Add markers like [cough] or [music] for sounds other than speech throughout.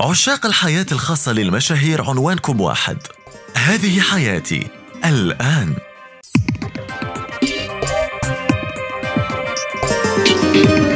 عشاق الحياة الخاصة للمشاهير عنوانكم واحد هذه حياتي الآن thank you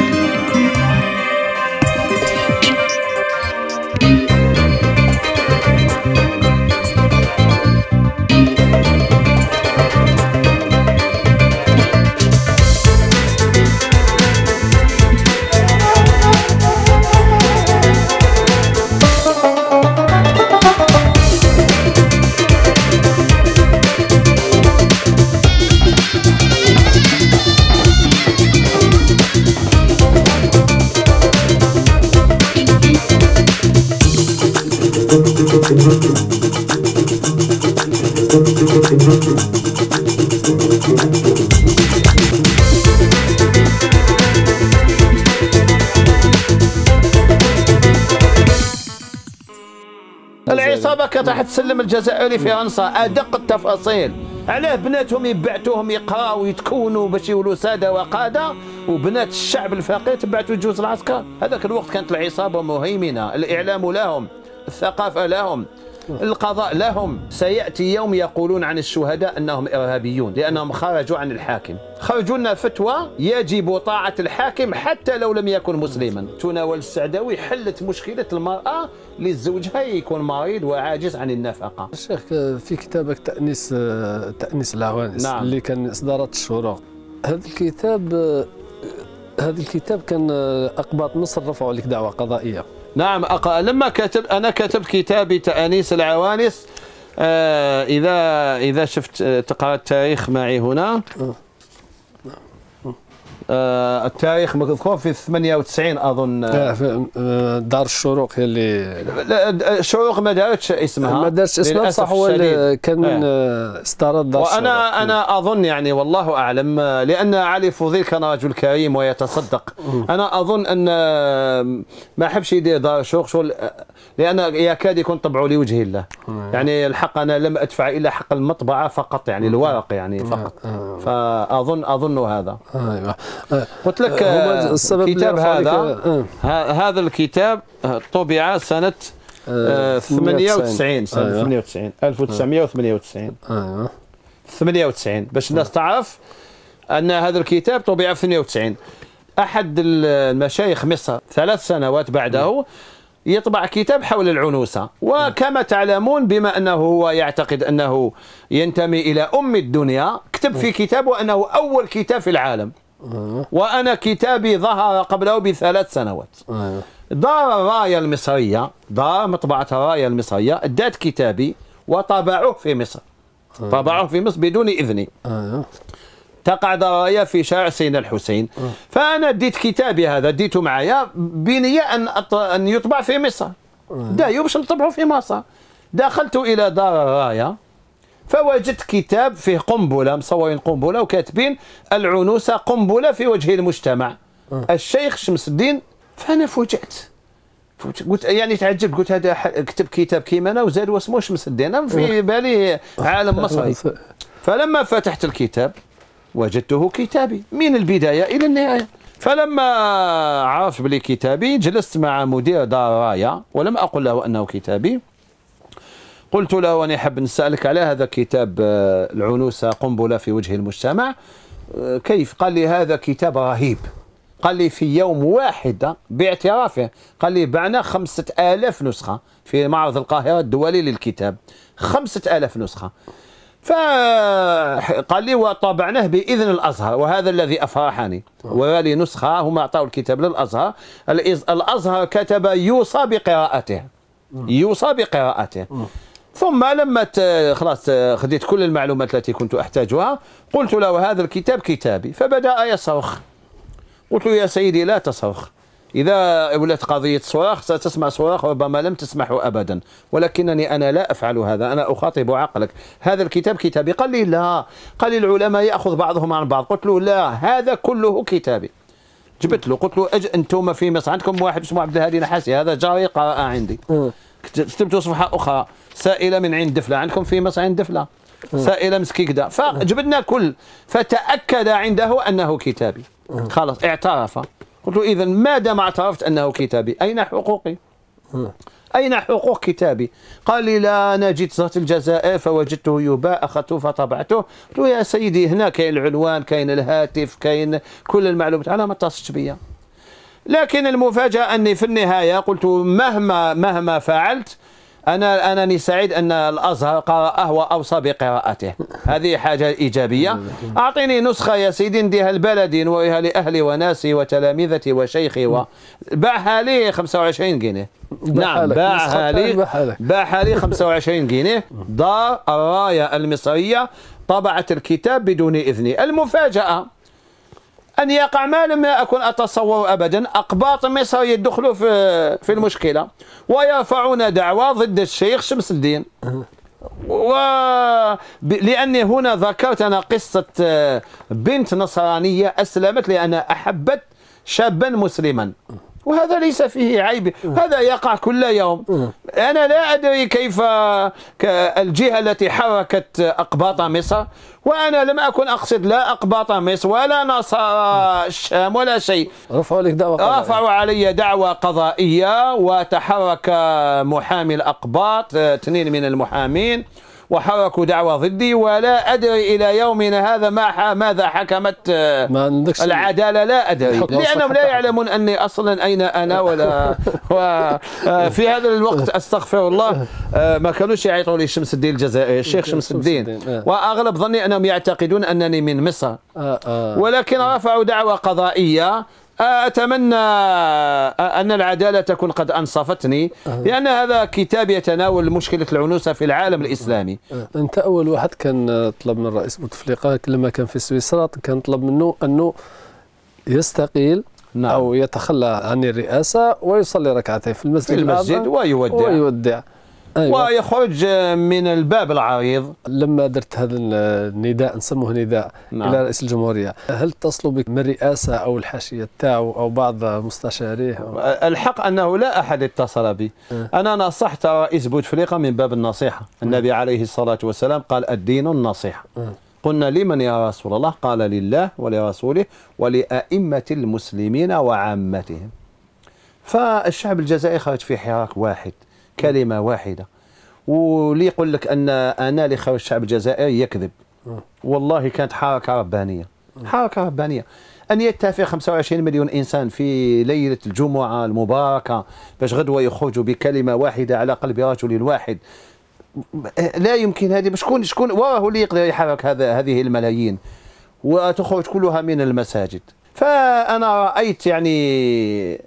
الجزائري فرنسا ادق التفاصيل علاه بناتهم يبعتوهم يقراو ويتكونوا باش يولوا ساده وقاده وبنات الشعب الفقير تبعتوا جوز العسكر هذاك الوقت كانت العصابه مهيمنه الاعلام لهم الثقافه لهم القضاء لهم سيأتي يوم يقولون عن الشهداء أنهم إرهابيون لأنهم خرجوا عن الحاكم خرجوا لنا فتوى يجب طاعة الحاكم حتى لو لم يكن مسلما تناول السعداوي حلت مشكلة المرأة لزوجها يكون مريض وعاجز عن النفقة الشيخ في كتابك تأنيس تأنيس العوانس نعم. اللي كان إصدارات الشروق هذا الكتاب هذا الكتاب كان أقباط مصر رفعوا لك دعوة قضائية نعم أق... لما كتب أنا كتبت كتابي تأنيس العوانس آه إذا إذا شفت آه، تقرأ التاريخ معي هنا آه. آه التاريخ مذكور في 98 اظن آه،, آه دار الشروق هي اللي لا الشروق آه، ما دارتش اسمها ما دارتش اسمها صح هو كان إيه. آه، استرد دار وانا الشروق. انا اظن يعني والله اعلم لان علي فضيل كان رجل كريم ويتصدق انا اظن ان ما حبش يدير دار الشروق شغل لان يكاد يكون طبعه لوجه الله يعني الحق انا لم ادفع الا حق المطبعه فقط يعني الورق يعني فقط فاظن اظن هذا ايوه قلت لك آه، السبب الكتاب هذا آه. آه. هذا الكتاب طبع سنه 98 سنه 98 1998 ايوه 98 باش الناس تعرف ان هذا الكتاب طبع في 98 احد المشايخ مصر ثلاث سنوات بعده نعم. يطبع كتاب حول العنوسة وكما تعلمون بما أنه هو يعتقد أنه ينتمي إلى أم الدنيا كتب في نعم. كتاب وأنه أول كتاب في العالم وأنا كتابي ظهر قبله بثلاث سنوات دار الراية المصرية دار مطبعة الراية المصرية ادات كتابي وطبعوه في مصر طبعوه في مصر بدون إذني تقع دراية في شارع سيدنا الحسين فأنا ديت كتابي هذا ديته معايا بنية أن, أن يطبع في مصر آه. دايو باش نطبعه في مصر دخلت إلى دار الراية فوجدت كتاب فيه قنبلة مصورين قنبلة وكاتبين العنوسة قنبلة في وجه المجتمع آه. الشيخ شمس الدين فأنا فوجئت قلت يعني تعجبت قلت هذا كتب كتاب كيما انا وزاد اسمه شمس الدين انا في آه. بالي عالم آه. مصري فلما فتحت الكتاب وجدته كتابي من البدايه الى النهايه فلما عرفت بلي كتابي جلست مع مدير دار رايه ولم اقل له انه كتابي قلت له واني حاب نسألك على هذا كتاب آه، العنوسة قنبلة في وجه المجتمع آه، كيف قال لي هذا كتاب رهيب قال لي في يوم واحد آه، باعترافه قال لي بعنا خمسة آلاف نسخة في معرض القاهرة الدولي للكتاب خمسة آلاف نسخة فقال لي وطبعناه باذن الازهر وهذا الذي افرحني ورالي نسخه هم اعطوا الكتاب للازهر الازهر كتب يوصى بقراءته يوصى بقراءته ثم لما خلاص خذيت كل المعلومات التي كنت أحتاجها قلت له هذا الكتاب كتابي فبدأ يصرخ قلت له يا سيدي لا تصرخ إذا ولت قضية صراخ ستسمع صراخ ربما لم تسمعه أبدا ولكنني أنا لا أفعل هذا أنا أخاطب عقلك هذا الكتاب كتابي قال لي لا قال لي العلماء يأخذ بعضهم عن بعض قلت له لا هذا كله كتابي جبت له قلت له أج... أنتم في مصر عندكم واحد اسمه عبد الهادي نحاسي هذا جاري قرأ عندي كتبتوا صفحه اخرى سائله من عين دفله عندكم في مصر عين دفله سائله مسكيكدا فجبدنا كل فتاكد عنده انه كتابي خلاص اعترف قلت له اذا ما دام اعترفت انه كتابي اين حقوقي؟ أين حقوق كتابي؟ قال لي لا أنا جيت زرت الجزائر فوجدته يباع أخذته فطبعته قلت له يا سيدي هنا كاين العنوان كاين الهاتف كاين كل المعلومات على ما اتصلت بيا لكن المفاجأة أني في النهاية قلت مهما مهما فعلت أنا أنني سعيد أن الأزهر قرأه وأوصى بقراءته هذه حاجة إيجابية أعطيني نسخة يا سيدي نديها لبلدي نوريها لأهلي وناسي وتلامذتي وشيخي و... باعها لي 25 جنيه نعم باعها لي باعها لي 25 جنيه دار الراية المصرية طبعت الكتاب بدون إذني المفاجأة أن يقع ما لم أكن أتصور أبدا أقباط مصر يدخلوا في في المشكلة ويرفعون دعوة ضد الشيخ شمس الدين و لأني هنا ذكرت أنا قصة آه، بنت نصرانية أسلمت لأنها أحبت شابا مسلما وهذا ليس فيه عيب هذا يقع كل يوم أنا لا أدري كيف الجهة التي حركت أقباط مصر وأنا لم أكن أقصد لا أقباط مصر ولا نصارى الشام ولا شيء رفعوا لك دعوة قضائية رفعوا علي دعوة قضائية وتحرك محامي الأقباط اثنين من المحامين وحركوا دعوة ضدي ولا أدري إلى يومنا هذا ما ماذا حكمت ما آه، العدالة لا أدري لأنهم لا يعلمون أني أصلا أين أنا ولا [laughs] وفي آه، هذا الوقت أستغفر الله آه، ما كانوش يعيطوا لي شمس الدين الجزائري الشيخ شمس الدين وأغلب ظني أنهم يعتقدون أنني من مصر ولكن رفعوا دعوة قضائية أتمنى أن العدالة تكون قد أنصفتني لأن هذا كتاب يتناول مشكلة العنوسة في العالم الإسلامي أه. أنت أول واحد كان طلب من رئيس بوتفليقة لما كان في سويسرا كان طلب منه أنه يستقيل نعم. أو يتخلى عن الرئاسة ويصلي ركعتين في المسجد في المسجد ويودع ويودع أيوة. ويخرج من الباب العريض لما درت هذا النداء نسموه نداء نعم. الى رئيس الجمهوريه هل اتصلوا بك من الرئاسه او الحاشيه تاعو او بعض مستشاريه أو... الحق انه لا احد اتصل بي أه. انا نصحت رئيس بوتفليقه من باب النصيحه أه. النبي عليه الصلاه والسلام قال الدين النصيحه أه. قلنا لمن يا رسول الله قال لله ولرسوله ولأئمة المسلمين وعامتهم فالشعب الجزائري خرج في حراك واحد كلمه واحده ولي يقول لك ان انا اللي خرج الشعب الجزائري يكذب والله كانت حركه ربانيه حركه ربانيه ان يتفق 25 مليون انسان في ليله الجمعه المباركه باش غدوه يخرجوا بكلمه واحده على قلب رجل واحد لا يمكن هذه شكون شكون وراه اللي يقدر يحرك هذا هذه الملايين وتخرج كلها من المساجد فانا رايت يعني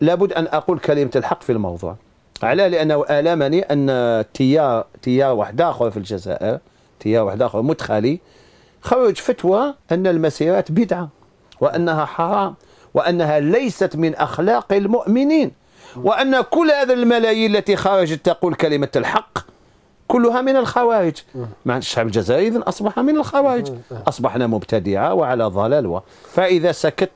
لابد ان اقول كلمه الحق في الموضوع علاه لانه المني ان تيا تيا واحد اخر في الجزائر تيا واحد اخر مدخلي خرج فتوى ان المسيرات بدعه وانها حرام وانها ليست من اخلاق المؤمنين وان كل هذا الملايين التي خرجت تقول كلمه الحق كلها من الخوارج مع الشعب الجزائري اصبح من الخوارج اصبحنا مبتدعه وعلى ضلال فاذا سكت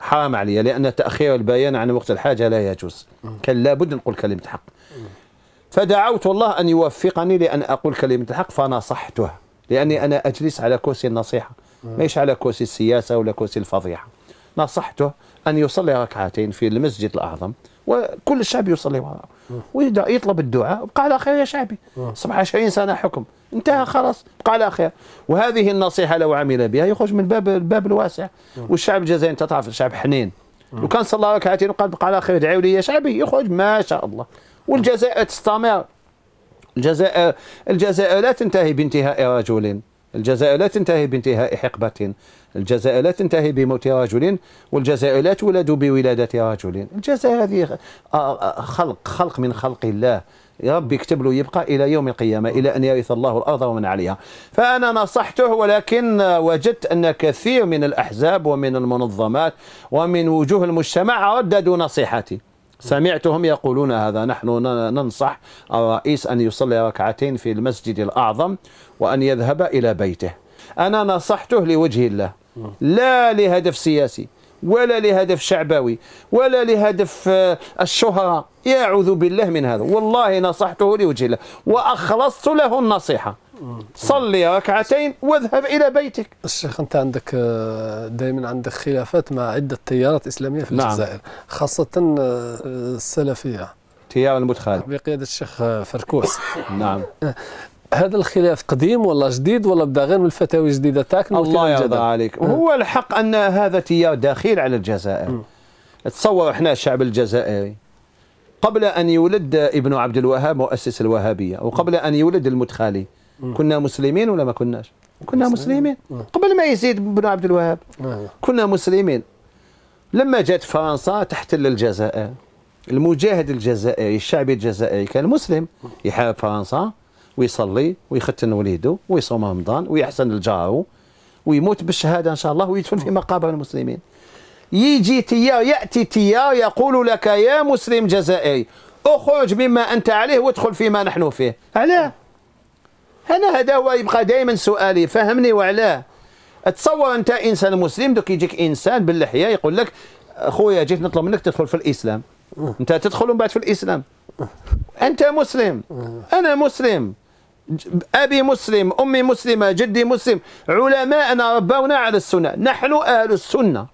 حرام علي لأن تأخير البيان عن وقت الحاجة لا يجوز كان لابد نقول كلمة حق فدعوت الله أن يوفقني لأن أقول كلمة الحق فنصحته لأني أنا أجلس على كرسي النصيحة ماهيش على كرسي السياسة ولا كرسي الفضيحة نصحته أن يصلي ركعتين في المسجد الأعظم وكل الشعب يصلي وراءه ويطلب الدعاء بقى على خير يا شعبي 17 آه. سنه حكم انتهى خلاص بقى على خير وهذه النصيحه لو عمل بها يخرج من الباب الباب الواسع آه. والشعب الجزائري انت تعرف الشعب حنين لو آه. كان صلى ركعتين وقال بقى على خير دعوا لي يا شعبي يخرج ما شاء الله والجزائر تستمر الجزائر الجزائر لا تنتهي بانتهاء رجل الجزائر لا تنتهي بانتهاء حقبة الجزائر لا تنتهي بموت رجل والجزائر لا تولد بولادة رجل الجزائر هذه آه، آه، خلق خلق من خلق الله ربي يكتب له يبقى الى يوم القيامه الى ان يرث الله الارض ومن عليها فانا نصحته ولكن وجدت ان كثير من الاحزاب ومن المنظمات ومن وجوه المجتمع رددوا نصيحتي سمعتهم يقولون هذا نحن ننصح الرئيس ان يصلي ركعتين في المسجد الاعظم وان يذهب الى بيته أنا نصحته لوجه الله لا لهدف سياسي ولا لهدف شعبوي ولا لهدف آه، الشهرة يعوذ بالله من هذا والله نصحته لوجه الله وأخلصت له النصيحة صلي ركعتين واذهب إلى بيتك الشيخ أنت عندك آه، دائما عندك خلافات مع عدة تيارات إسلامية في نعم. الجزائر نعم. خاصة آه، السلفية تيار المتخالف بقيادة الشيخ فركوس نعم هذا الخلاف قديم ولا جديد ولا بدا غير من الفتاوي الجديده تاعك الله يرضى عليك آه. هو الحق ان هذا تيار دخيل على الجزائر تصور احنا الشعب الجزائري قبل ان يولد ابن عبد الوهاب مؤسس الوهابيه وقبل ان يولد المدخلي كنا مسلمين ولا ما كناش كنا مسلمين قبل ما يزيد ابن عبد الوهاب آه. كنا مسلمين لما جات فرنسا تحتل الجزائر المجاهد الجزائري الشعبي الجزائري كان مسلم يحارب فرنسا ويصلي ويختن وليده ويصوم رمضان ويحسن لجاره ويموت بالشهاده ان شاء الله ويدفن في مقابر المسلمين يجي تيار ياتي تيار يقول لك يا مسلم جزائري اخرج مما انت عليه وادخل فيما نحن فيه علاه انا هذا هو يبقى دائما سؤالي فهمني وعلاه تصور انت انسان مسلم دوك يجيك انسان باللحيه يقول لك خويا جيت نطلب منك تدخل في الاسلام انت تدخل من بعد في الاسلام انت مسلم انا مسلم أبي مسلم أمي مسلمة جدي مسلم علماءنا ربونا على السنة نحن أهل السنة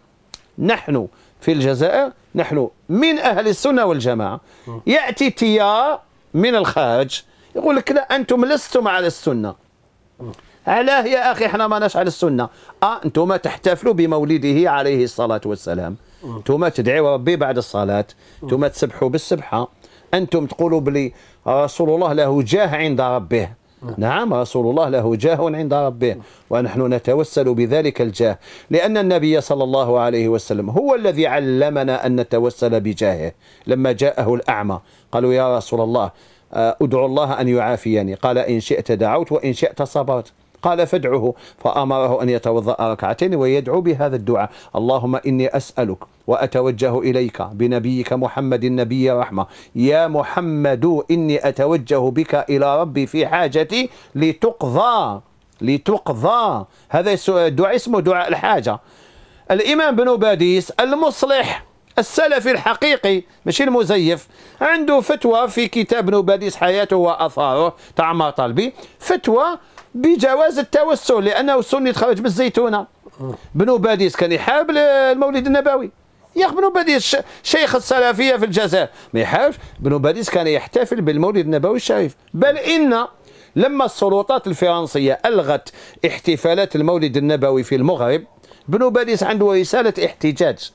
نحن في الجزائر نحن من أهل السنة والجماعة يأتي تيار من الخارج يقول لك لا أنتم لستم على السنة علاه يا أخي احنا ما ناش على السنة آه أنتم تحتفلوا بمولده عليه الصلاة والسلام أنتم تدعوا ربي بعد الصلاة أنتم تسبحوا بالسبحة أنتم تقولوا بلي رسول الله له جاه عند ربه نعم. نعم رسول الله له جاه عند ربه نعم. ونحن نتوسل بذلك الجاه لأن النبي صلى الله عليه وسلم هو الذي علمنا أن نتوسل بجاهه لما جاءه الأعمى قالوا يا رسول الله آه، أدعو الله أن يعافيني قال إن شئت دعوت وإن شئت صبرت قال فادعه فأمره أن يتوضأ ركعتين ويدعو بهذا الدعاء اللهم إني أسألك وأتوجه إليك بنبيك محمد النبي رحمة يا محمد إني أتوجه بك إلى ربي في حاجتي لتقضى لتقضى هذا الدعاء اسمه دعاء الحاجة الإمام بن باديس المصلح السلفي الحقيقي ماشي المزيف عنده فتوى في كتاب بن باديس حياته وأثاره تاع طالبي فتوى بجواز التوسل لانه السني تخرج من الزيتونه آه. بنو باديس كان يحاب المولد النبوي يا اخ باديس شيخ السلفيه في الجزائر ما يحابش بنو باديس كان يحتفل بالمولد النبوي الشريف بل ان لما السلطات الفرنسيه الغت احتفالات المولد النبوي في المغرب بنو باديس عنده رساله احتجاج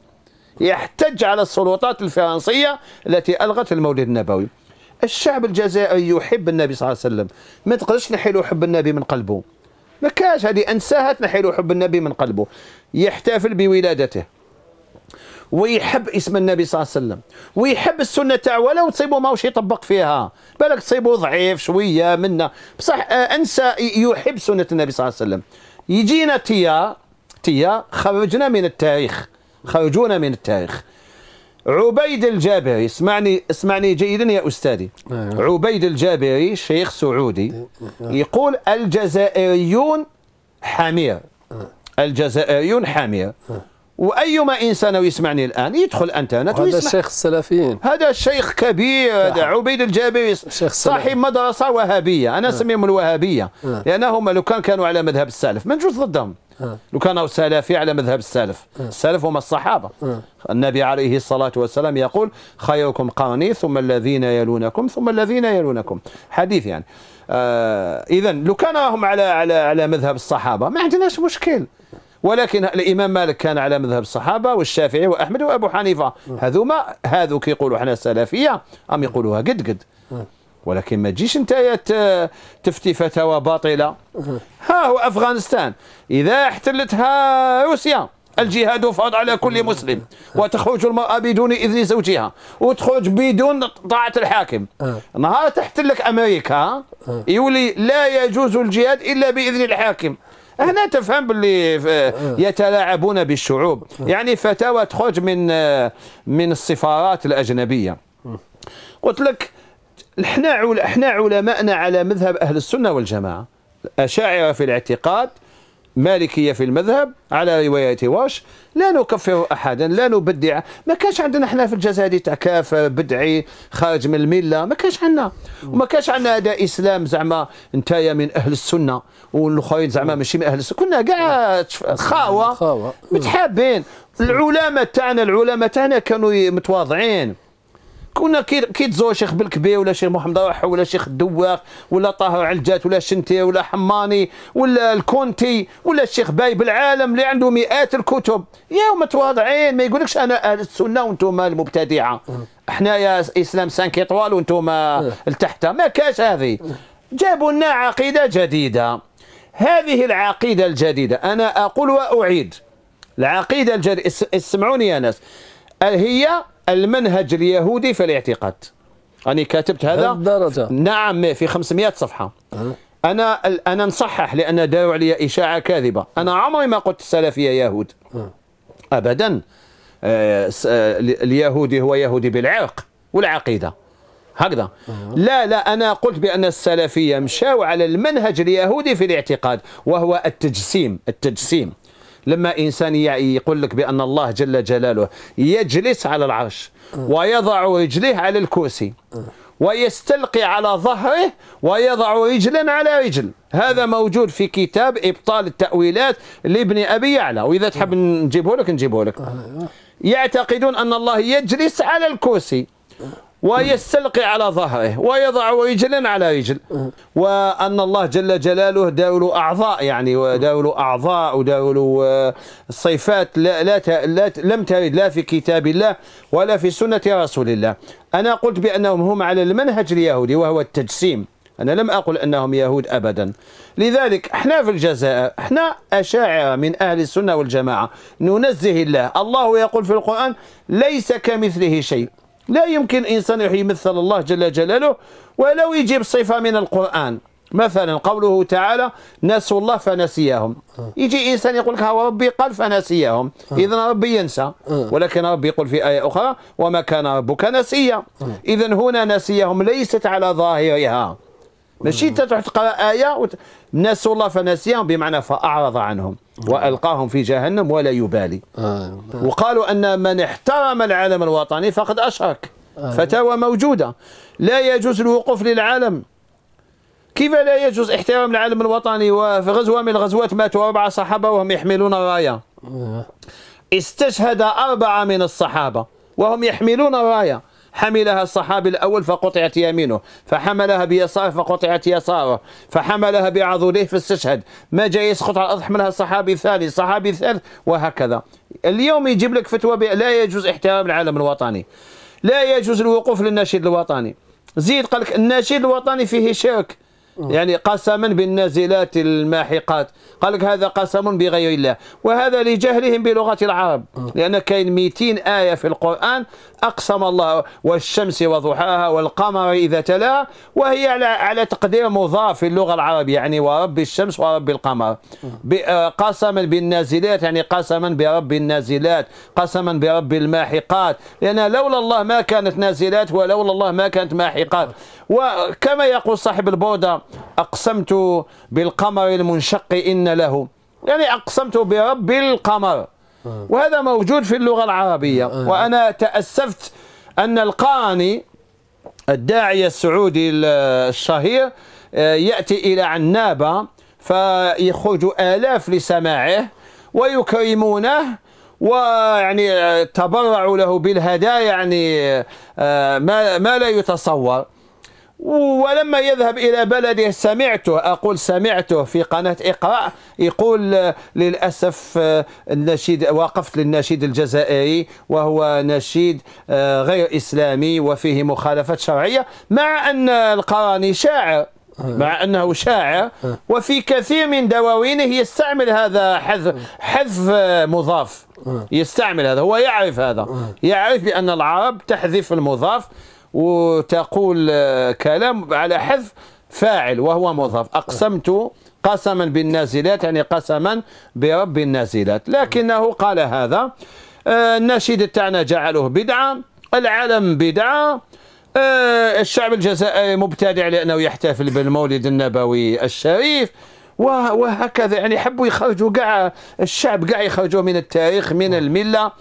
يحتج على السلطات الفرنسيه التي الغت المولد النبوي الشعب الجزائري يحب النبي صلى الله عليه وسلم ما تقدرش تنحي حب النبي من قلبه ما كاش هذه انساها تنحي حب النبي من قلبه يحتفل بولادته ويحب اسم النبي صلى الله عليه وسلم ويحب السنه تاعو ولو تصيبو ماهوش يطبق فيها بالك تصيبو ضعيف شويه منا بصح آه، انسى يحب سنه النبي صلى الله عليه وسلم يجينا تيا تيا خرجنا من التاريخ خرجونا من التاريخ عبيد الجابري اسمعني اسمعني جيدا يا أستاذي نعم. عبيد الجابري شيخ سعودي نعم. نعم. يقول الجزائريون حامير الجزائريون حامير وايما انسان يسمعني الان يدخل الانترنت هذا الشيخ السلفيين هذا الشيخ كبير هذا عبيد الجابري شيخ صاحب مدرسه وهابيه انا اسميهم الوهابيه لانهم لو كان كانوا على مذهب السلف ما نجوش ضدهم آه. لو كان سلفي على مذهب السلف آه. السلف هم الصحابة آه. النبي عليه الصلاة والسلام يقول خيركم قرني ثم الذين يلونكم ثم الذين يلونكم حديث يعني آه إذا لو كان هم على على على مذهب الصحابة ما عندناش مشكل ولكن الامام مالك كان على مذهب الصحابه والشافعي واحمد وابو حنيفه هذوما هذوك يقولوا حنا سلفيه ام يقولوها قد قد ولكن ما تجيش انت تفتي فتاوى باطله ها هو افغانستان اذا احتلتها روسيا الجهاد فرض على كل مسلم وتخرج المرأة بدون إذن زوجها وتخرج بدون طاعة الحاكم آه. نهار تحتلك أمريكا آه. يولي لا يجوز الجهاد إلا بإذن الحاكم هنا تفهم باللي آه. يتلاعبون بالشعوب يعني فتاوى تخرج من من السفارات الأجنبية قلت لك احنا احنا علماءنا على مذهب اهل السنه والجماعه اشاعره في الاعتقاد مالكيه في المذهب على روايه واش لا نكفر احدا لا نبدع ما كانش عندنا احنا في الجزائر تاع كافر بدعي خارج من المله ما كانش عندنا وما كانش عندنا هذا اسلام زعما نتايا من اهل السنه والاخرين زعما ماشي من اهل السنه كنا كاع خاوه متحابين العلماء تاعنا العلماء تاعنا كانوا متواضعين كنا كيتزور شيخ بالكبي ولا شيخ محمد روح ولا شيخ الدواخ ولا طه علجات ولا شنتي ولا حماني ولا الكونتي ولا الشيخ باي بالعالم اللي عنده مئات الكتب يا متواضعين ما يقولكش انا اهل السنه وانتم المبتدعه حنايا اسلام 5 اطوال وانتم التحت ما كاش هذه جابوا لنا عقيده جديده هذه العقيده الجديده انا اقول واعيد العقيده الجديده اسمعوني يا ناس هي المنهج اليهودي في الاعتقاد أنا كاتبت هذا الدرجة نعم في 500 صفحة أه. أنا أنا نصحح لأن داروا علي إشاعة كاذبة أنا عمري ما قلت السلفية يهود أه. أبدا آه, آه، اليهودي هو يهودي بالعرق والعقيدة هكذا أه. لا لا أنا قلت بأن السلفية مشاو على المنهج اليهودي في الاعتقاد وهو التجسيم التجسيم لما إنسان يقول لك بأن الله جل جلاله يجلس على العرش ويضع رجليه على الكرسي ويستلقي على ظهره ويضع رجلا على رجل هذا موجود في كتاب إبطال التأويلات لابن أبي يعلى وإذا تحب نجيبه لك نجيبه لك أه. يعتقدون أن الله يجلس على الكرسي ويستلقي على ظهره ويضع رجلا على رجل وأن الله جل جلاله داول أعضاء يعني وداول أعضاء وداول آه، صفات لا, لا, لا لم ترد لا في كتاب الله ولا في سنة رسول الله أنا قلت بأنهم هم على المنهج اليهودي وهو التجسيم أنا لم أقل أنهم يهود أبدا لذلك احنا في الجزائر احنا أشاعرة من أهل السنة والجماعة ننزه الله الله يقول في القرآن ليس كمثله شيء لا يمكن إنسان يمثل الله جل جلاله ولو يجيب صفة من القرآن مثلا قوله تعالى نسوا الله فنسيهم آه. يجي إنسان يقول لك ربي قال فنسيهم آه. إذا ربي ينسى آه. ولكن ربي يقول في آية أخرى وما كان ربك نسيا إذا هنا نسيهم ليست على ظاهرها ماشي انت تروح تقرا ايه وت... نسوا الله فنسيهم بمعنى فاعرض عنهم والقاهم في جهنم ولا يبالي آه. وقالوا ان من احترم العالم الوطني فقد اشرك آه. فتاوى موجوده لا يجوز الوقوف للعالم كيف لا يجوز احترام العالم الوطني وفي غزوه من الغزوات ماتوا اربعه صحابه وهم يحملون الرايه آه. استشهد اربعه من الصحابه وهم يحملون الرايه حملها الصحابي الأول فقطعت يمينه فحملها بيساره فقطعت يساره فحملها بعضله فاستشهد ما جاء يسقط على الأرض حملها الصحابي الثاني الصحابي الثالث وهكذا اليوم يجيب لك فتوى لا يجوز احترام العالم الوطني لا يجوز الوقوف للنشيد الوطني زيد قال لك الناشيد الوطني فيه شرك آه. يعني قسما بالنازلات الماحقات قال لك هذا قسم بغير الله وهذا لجهلهم بلغة العرب آه. لأن كاين 200 آية في القرآن أقسم الله والشمس وضحاها والقمر إذا تلاها وهي على على تقدير مضاف في اللغة العربية يعني ورب الشمس ورب القمر آه. قسما بالنازلات يعني قسما برب النازلات قسما برب الماحقات لأن لولا الله ما كانت نازلات ولولا الله ما كانت ماحقات وكما يقول صاحب البوده أقسمت بالقمر المنشق إن له يعني أقسمت برب القمر آه. وهذا موجود في اللغة العربية آه. وأنا تأسفت أن القاني الداعية السعودي الشهير آه، يأتي إلى عنابة فيخرج آلاف لسماعه ويكرمونه ويعني تبرعوا له بالهدايا يعني ما لا يتصور ولما يذهب إلى بلده سمعته أقول سمعته في قناة إقرأ يقول للأسف آه، النشيد وقفت للنشيد الجزائري وهو نشيد آه، غير إسلامي وفيه مخالفات شرعية مع أن القراني شاعر مع انه شاعر وفي كثير من دواوينه يستعمل هذا حذف حذف مضاف يستعمل هذا هو يعرف هذا يعرف بان العرب تحذف المضاف وتقول آه، كلام على حذف فاعل وهو مضاف أقسمت قسما بالنازلات يعني قسما برب النازلات لكنه قال هذا آه، النشيد تاعنا جعله بدعة العلم بدعة آه، الشعب الجزائري مبتدع لأنه يحتفل بالمولد النبوي الشريف وهكذا يعني حبوا يخرجوا كاع الشعب كاع يخرجوه من التاريخ من المله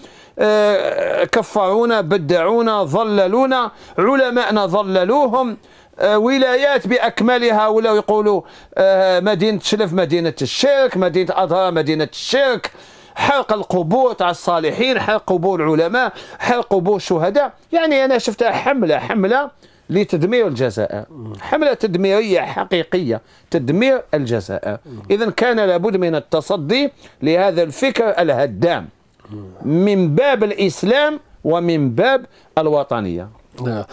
كفرونا بدعونا ظللونا علماءنا ظللوهم آه، ولايات باكملها ولاو يقولوا آه، مدينه شلف مدينه الشرك مدينه اضرار مدينه الشرك حرق القبور تاع الصالحين حرق قبور العلماء حرق قبور الشهداء يعني انا شفتها حمله حمله لتدمير الجزائر حملة تدميرية حقيقية تدمير الجزائر إذا كان لابد من التصدي لهذا الفكر الهدام من باب الإسلام ومن باب الوطنية نعم.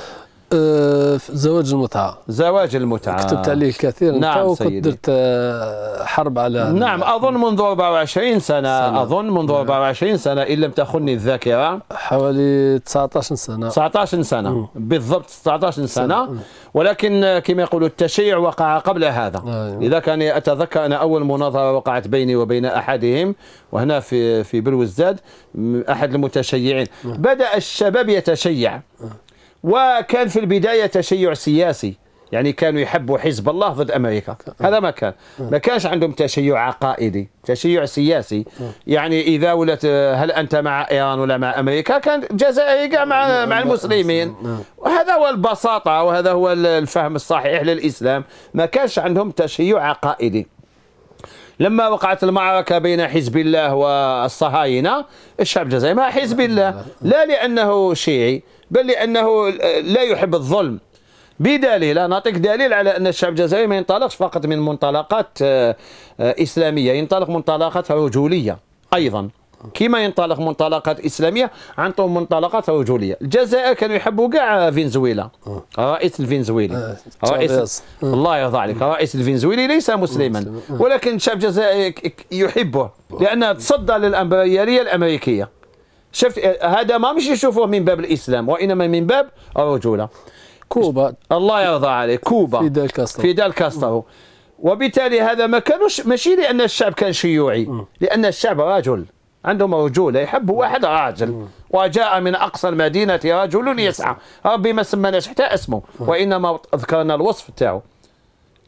زواج المتعة زواج المتعة كتبت عليه الكثير نعم وكنت درت آه، حرب على نعم أظن منذ 24 سنة, سنة. أظن منذ نعم. 24 سنة إن لم تخني الذاكرة حوالي 19 سنة 19 سنة م. بالضبط 19 سنة, سنة. ولكن كما يقولوا التشيع وقع قبل هذا آه، أيوه. إذا كان أتذكر أنا أول مناظرة وقعت بيني وبين أحدهم وهنا في في بلوزداد أحد المتشيعين بدأ الشباب يتشيع وكان في البداية تشيع سياسي يعني كانوا يحبوا حزب الله ضد امريكا هذا ما كان ما كانش عندهم تشيع عقائدي تشيع سياسي يعني اذا ولات هل انت مع ايران ولا مع امريكا كان جزائري كاع مع مع المسلمين وهذا هو البساطه وهذا هو الفهم الصحيح للاسلام ما كانش عندهم تشيع عقائدي لما وقعت المعركة بين حزب الله والصهاينة الشعب الجزائري مع حزب الله لا لأنه شيعي بل لأنه لا يحب الظلم بدليل أنا أعطيك دليل على أن الشعب الجزائري ما ينطلقش فقط من منطلقات آه، آه، إسلامية ينطلق منطلقات رجولية أيضا كما ينطلق منطلقات اسلاميه عندهم منطلقات رجوليه الجزائر كانوا يحبوا كاع فنزويلا آه. رئيس الفنزويلي رئيس الله يرضى عليك رئيس الفنزويلي ليس مسلما ولكن الشعب الجزائري يحبه لانه تصدى للامبرياليه الامريكيه شفت هذا ما مش يشوفوه من باب الاسلام وانما من باب الرجوله كوبا الله يرضى عليه كوبا فيدال كاسترو فيدال كاسترو وبالتالي هذا ما كانوش ماشي لان الشعب كان شيوعي لان الشعب رجل عندهم رجوله يحب واحد راجل وجاء من اقصى المدينه رجل يسعى ربي ما سماناش حتى اسمه وانما ذكرنا الوصف تاعو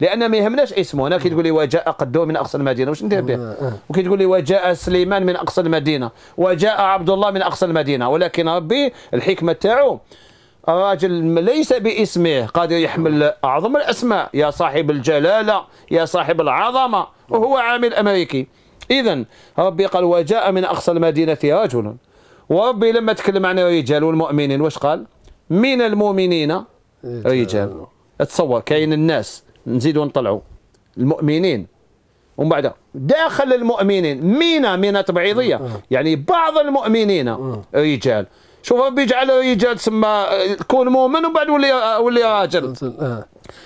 لان ما يهمناش اسمه انا كي تقول لي وجاء قدو من اقصى المدينه واش ندير به آه، آه. وكي تقول لي وجاء سليمان من اقصى المدينه وجاء عبد الله من اقصى المدينه ولكن ربي الحكمه تاعو الراجل ليس باسمه قادر يحمل اعظم الاسماء يا صاحب الجلاله يا صاحب العظمه وهو عامل امريكي اذا ربي قال وجاء من اقصى المدينه رجل وربي لما تكلم عن الرجال والمؤمنين واش قال من المؤمنين رجال تصور كاين الناس نزيدوا نطلعوا المؤمنين ومن بعد داخل المؤمنين مينا مينا تبعيضيه اه، اه. يعني بعض المؤمنين اه. رجال شوف ربي يجعل رجال تسمى كون مؤمن ومن بعد ولي ولي راجل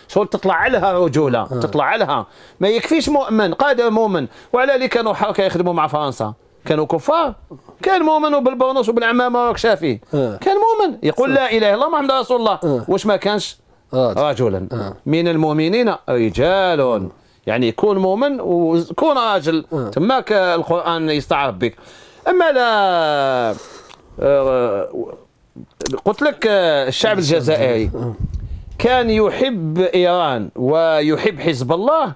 شغل تطلع عليها رجوله تطلع عليها ما يكفيش مؤمن قادر مؤمن وعلى اللي كانوا حركه يخدموا مع فرنسا كانوا كفار كان مؤمن وبالبونص وبالعمامه راك شافيه كان مؤمن يقول لا اله الا الله محمد رسول الله واش ما كانش آه. رجلا آه. من المؤمنين رجال يعني يكون مؤمن وكون راجل آه. تماك القران يستعرف بك اما لا آه، قلت لك آه، الشعب الجزائري كان يحب ايران ويحب حزب الله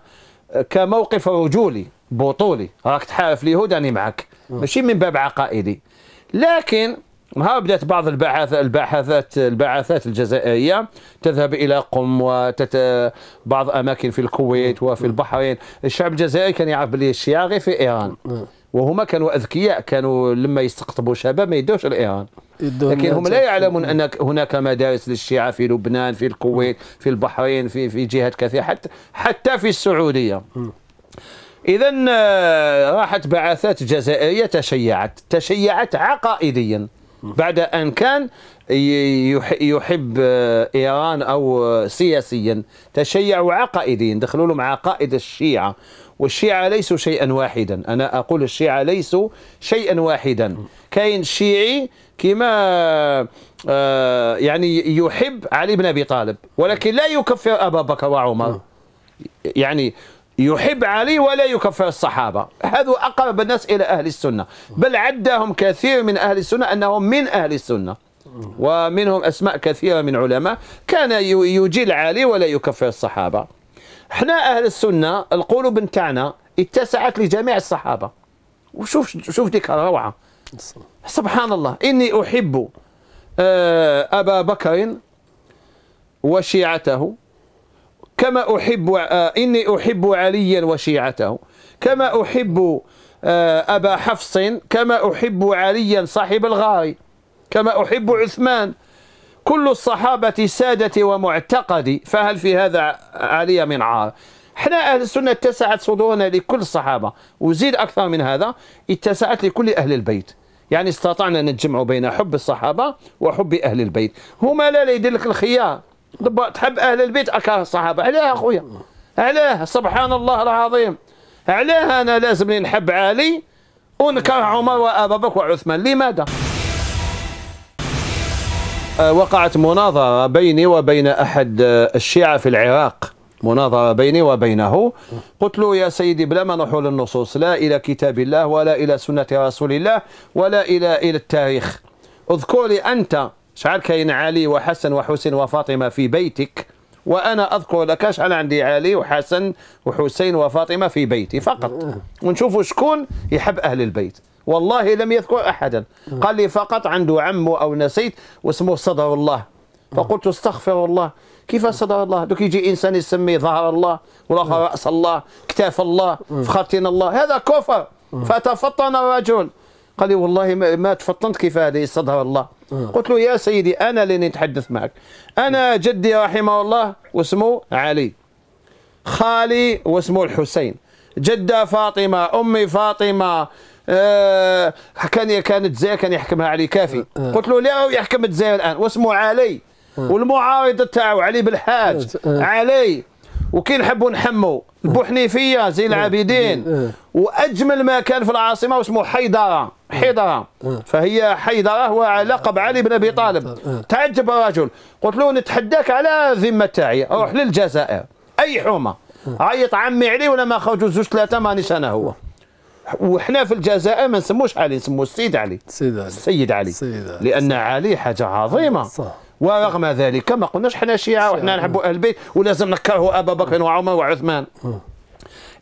كموقف رجولي بطولي راك تحالف اليهود راني معك ماشي من باب عقائدي لكن ها بدأت بعض البعث البعثات البعثات الجزائرية تذهب إلى قم وتت بعض أماكن في الكويت وفي البحرين الشعب الجزائري كان يعرف بلي الشياغي في إيران وهما كانوا أذكياء كانوا لما يستقطبوا شباب ما يدوش لإيران لكن هم لا يعلمون ان هناك مدارس للشيعه في لبنان في الكويت في البحرين في في جهات كثيره حتى حتى في السعوديه اذا آه، راحت بعثات جزائريه تشيعت تشيعت عقائديا بعد أن كان يحب إيران أو سياسيا تشيعوا عقائديا دخلوا لهم عقائد الشيعة والشيعة ليسوا شيئا واحدا أنا أقول الشيعة ليسوا شيئا واحدا كاين شيعي كما آه، يعني يحب علي بن أبي طالب ولكن لا يكفر أبا بكر وعمر يعني يحب علي ولا يكفر الصحابة هذا أقرب الناس إلى أهل السنة بل عدهم كثير من أهل السنة أنهم من أهل السنة ومنهم أسماء كثيرة من علماء كان يجيل علي ولا يكفر الصحابة احنا أهل السنة القلوب نتاعنا اتسعت لجميع الصحابة وشوف شوف ديك الروعة سبحان الله إني أحب آه، أبا بكر وشيعته كما أحب آه، إني أحب عليا وشيعته كما أحب آه، أبا حفص كما أحب عليا صاحب الغار كما أحب عثمان كل الصحابة سادتي ومعتقدي فهل في هذا علي من عار احنا أهل السنة اتسعت صدورنا لكل الصحابة وزيد أكثر من هذا اتسعت لكل أهل البيت يعني استطعنا أن نجمع بين حب الصحابة وحب أهل البيت هما لا يدلك الخيار تحب أهل البيت أكره الصحابة علاه أخويا علاه سبحان الله العظيم علاه أنا لازم نحب علي ونكره عمر وأبا بكر وعثمان لماذا؟ آه، وقعت مناظرة بيني وبين أحد آه، الشيعة في العراق مناظرة بيني وبينه قلت له يا سيدي بلا ما نحول للنصوص لا إلى كتاب الله ولا إلى سنة رسول الله ولا إلى إلى التاريخ اذكر لي أنت شحال كاين علي وحسن وحسين وفاطمه في بيتك وانا اذكر لك شحال عندي علي وحسن وحسين وفاطمه في بيتي فقط ونشوفوا شكون يحب اهل البيت والله لم يذكر احدا قال لي فقط عنده عمه او نسيت واسمه صدر الله فقلت استغفر الله كيف صدر الله دوك يجي انسان يسمي ظهر الله والاخر راس الله كتاف الله فخرتين الله هذا كفر فتفطن الرجل قال لي والله ما تفطنت كيف هذه صدر الله آه. قلت له يا سيدي أنا اللي نتحدث معك أنا جدي رحمه الله واسمه علي خالي واسمه الحسين جدة فاطمة أمي فاطمة آه كان كانت زي كان يحكمها علي كافي آه. آه. قلت له لا يحكم زي الآن واسمه علي والمعارضة تاعو علي بالحاج علي وكي نحبوا نحموا البوحنيفيه اه. زين اه. العابدين اه. واجمل مكان في العاصمه واسمه حيدره حيدره فهي حيدره هو على لقب علي بن ابي طالب تعجب الرجل قلت له نتحداك على ذمه تاعي روح للجزائر اي حومه عيط عمي علي ولا ما خرجوا زوج ثلاثه مانيش انا هو وحنا في الجزائر ما نسموش علي نسموه السيد علي السيد علي السيد علي, السيد علي. لان علي حاجه عظيمه صح. ورغم ذلك كما قلناش حنا شيعه وحنا نحبوا اهل البيت ولازم نكرهوا ابا بكر وعمر وعثمان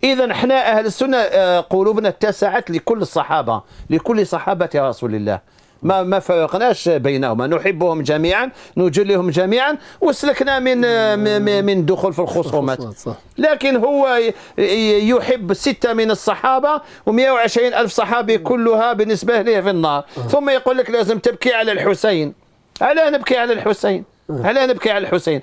اذا حنا اهل السنه آه، قلوبنا اتسعت لكل الصحابه لكل صحابه رسول الله ما ما فرقناش بينهما نحبهم جميعا نجليهم جميعا وسلكنا آه، من من دخول في الخصومات لكن هو يحب سته من الصحابه و120 الف صحابي كلها بالنسبه له في النار آه. ثم يقول لك لازم تبكي على الحسين ألا نبكي على الحسين ألا نبكي على الحسين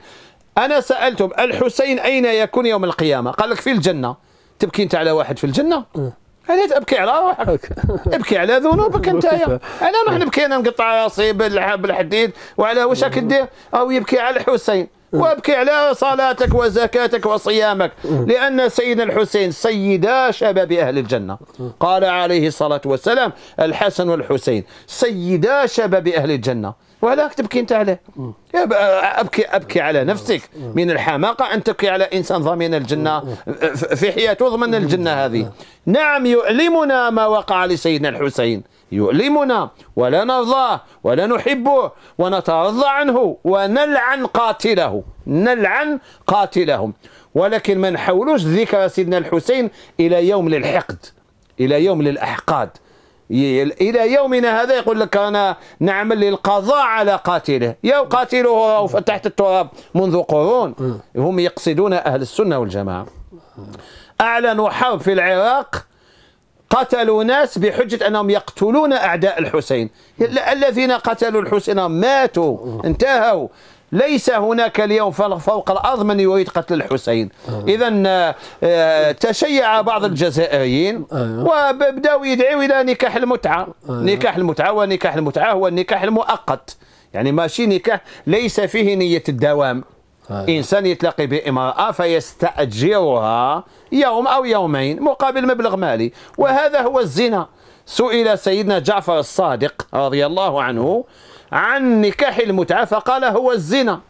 أنا سألتهم الحسين أين يكون يوم القيامة قال لك في الجنة تبكي أنت على واحد في الجنة لا اه. تبكي على روحك ابكي على ذنوبك انت يا انا نروح اه. نبكي انا نقطع راسي بالحديد وعلى واش راك اه. دير او يبكي على الحسين وابكي على صلاتك وزكاتك وصيامك لان سيدنا الحسين سيدا شباب اهل الجنه قال عليه الصلاه والسلام الحسن والحسين سيدا شباب اهل الجنه وعلاك تبكي انت عليه ابكي ابكي على نفسك من الحماقه ان تبكي على انسان ضامن الجنه في حياته ضمن الجنه هذه نعم يؤلمنا ما وقع لسيدنا الحسين يؤلمنا ولا نرضاه ولا نحبه ونترضى عنه ونلعن قاتله نلعن قاتلهم ولكن ما نحولوش ذكر سيدنا الحسين الى يوم للحقد الى يوم للاحقاد إلى يومنا هذا يقول لك أنا نعمل للقضاء على قاتله يقاتله تحت التراب منذ قرون هم يقصدون أهل السنة والجماعة أعلنوا حرب في العراق قتلوا ناس بحجة أنهم يقتلون أعداء الحسين الذين قتلوا الحسين ماتوا انتهوا ليس هناك اليوم فوق الارض من يريد قتل الحسين آه. اذا آه، تشيع بعض الجزائريين آه. وبداوا يدعوا الى نكاح المتعه آه. نكاح المتعه ونكاح المتعه هو النكاح المؤقت يعني ماشي نكاح ليس فيه نيه الدوام آه. انسان يتلاقي بامراه فيستاجرها يوم او يومين مقابل مبلغ مالي آه. وهذا هو الزنا سئل سيدنا جعفر الصادق رضي الله عنه عن نكاح المتعة فقال هو الزنا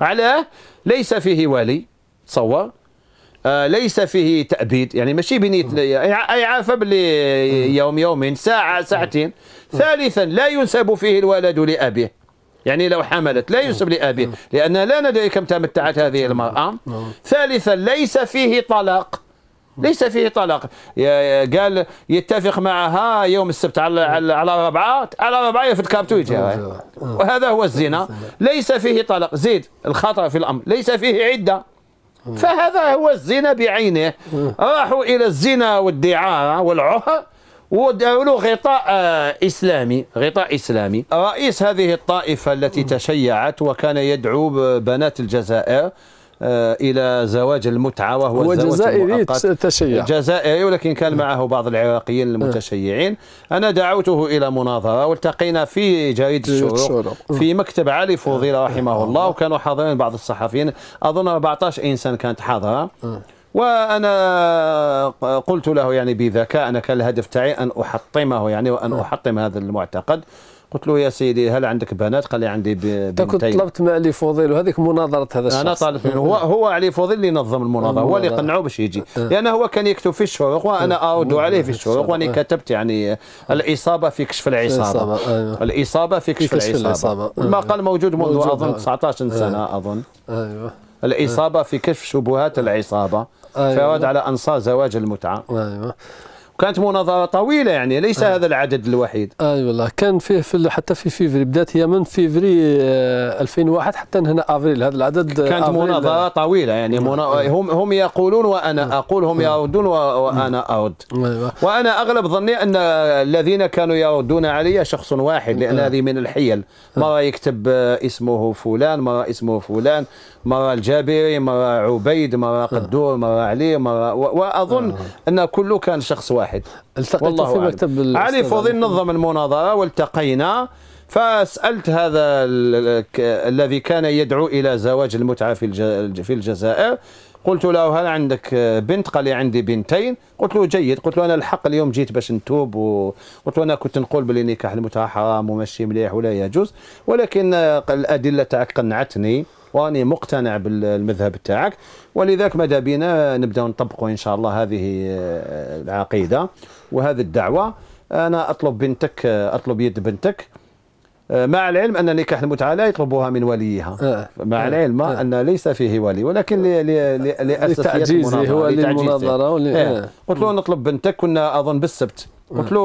علاه ليس فيه ولي تصور آه ليس فيه تأبيد يعني ماشي بنيت يعني إعافة باللي يوم يومين ساعة ساعتين ثالثا لا ينسب فيه الولد لأبيه يعني لو حملت لا ينسب لأبيه لأن لا ندري كم تمتعت هذه المرأة ثالثا ليس فيه طلاق ليس فيه طلاق قال يتفق معها يوم السبت على على على ربعه على ربعه في كابت وجهها نعم. وهذا هو الزنا نعم. ليس فيه طلاق زيد الخطر في الامر ليس فيه عده فهذا هو الزنا بعينه راحوا الى الزنا والدعاره والعهر وداروا غطاء اسلامي غطاء اسلامي رئيس هذه الطائفه التي تشيعت وكان يدعو بنات الجزائر آه، الى زواج المتعه وهو, هو جزائري تشيع جزائري ولكن كان معه بعض العراقيين آه. المتشيعين انا دعوته الى مناظره والتقينا في جريده الشروق آه. في مكتب علي فضيله رحمه الله وكانوا حاضرين بعض الصحفيين اظن 14 انسان كانت حاضره وانا قلت له يعني بذكاء انا كان الهدف تاعي ان احطمه يعني وان احطم هذا المعتقد قلت له يا سيدي هل عندك بنات قال لي عندي بنتين كنت طلبت مع علي فوضيل وهذيك مناظره هذا الشخص انا طالب منه هو هو علي فوضيل اللي نظم المناظره هو اللي قنعه باش يجي أه. لان هو كان يكتب في الشروق وانا أرد أه. عليه في الشروق واني أه. كتبت يعني الاصابه في كشف العصابه الاصابه في كشف العصابه أيوه. المقال موجود منذ اظن 19 سنه اظن ايوه الاصابه في كشف شبهات العصابه ايوه. فواد على انصار زواج المتعه ايوه وكانت مناظره طويله يعني ليس آه. هذا العدد الوحيد آه، اي آه والله كان فيه في حتى في فيفري بدات هي من فيفري 2001 آه، حتى هنا افريل هذا العدد كانت مناظره طويله يعني منا... هم هم يقولون وانا اقول هم يردون وانا ارد وانا اغلب ظني ان الذين كانوا يردون علي شخص واحد لان هذه من الحيل مره يكتب اسمه فلان مره اسمه فلان مرة الجابري مرة عبيد مرة قدور مرة علي مرة واظن ان كله كان شخص واحد واحد التقيت في مكتب علي فضيل نظم المناظرة والتقينا فسألت هذا الذي كان يدعو إلى زواج المتعة في في الجزائر قلت له هل عندك بنت قال لي عندي بنتين قلت له جيد قلت له أنا الحق اليوم جيت باش نتوب وقلت له أنا كنت نقول بلي نكاح المتعة حرام وماشي مليح ولا يجوز ولكن الأدلة تاعك قنعتني واني مقتنع بالمذهب تاعك ولذلك ماذا بينا نبداو نطبقوا ان شاء الله هذه آه، العقيده وهذه الدعوه انا اطلب بنتك آه، اطلب يد بنتك آه، مع العلم ان نكاح المتعه لا يطلبها من وليها مع العلم ان ليس فيه ولي ولكن لتعجيزه هو للمناظره إيه. قلت له نطلب بنتك كنا اظن بالسبت قلت له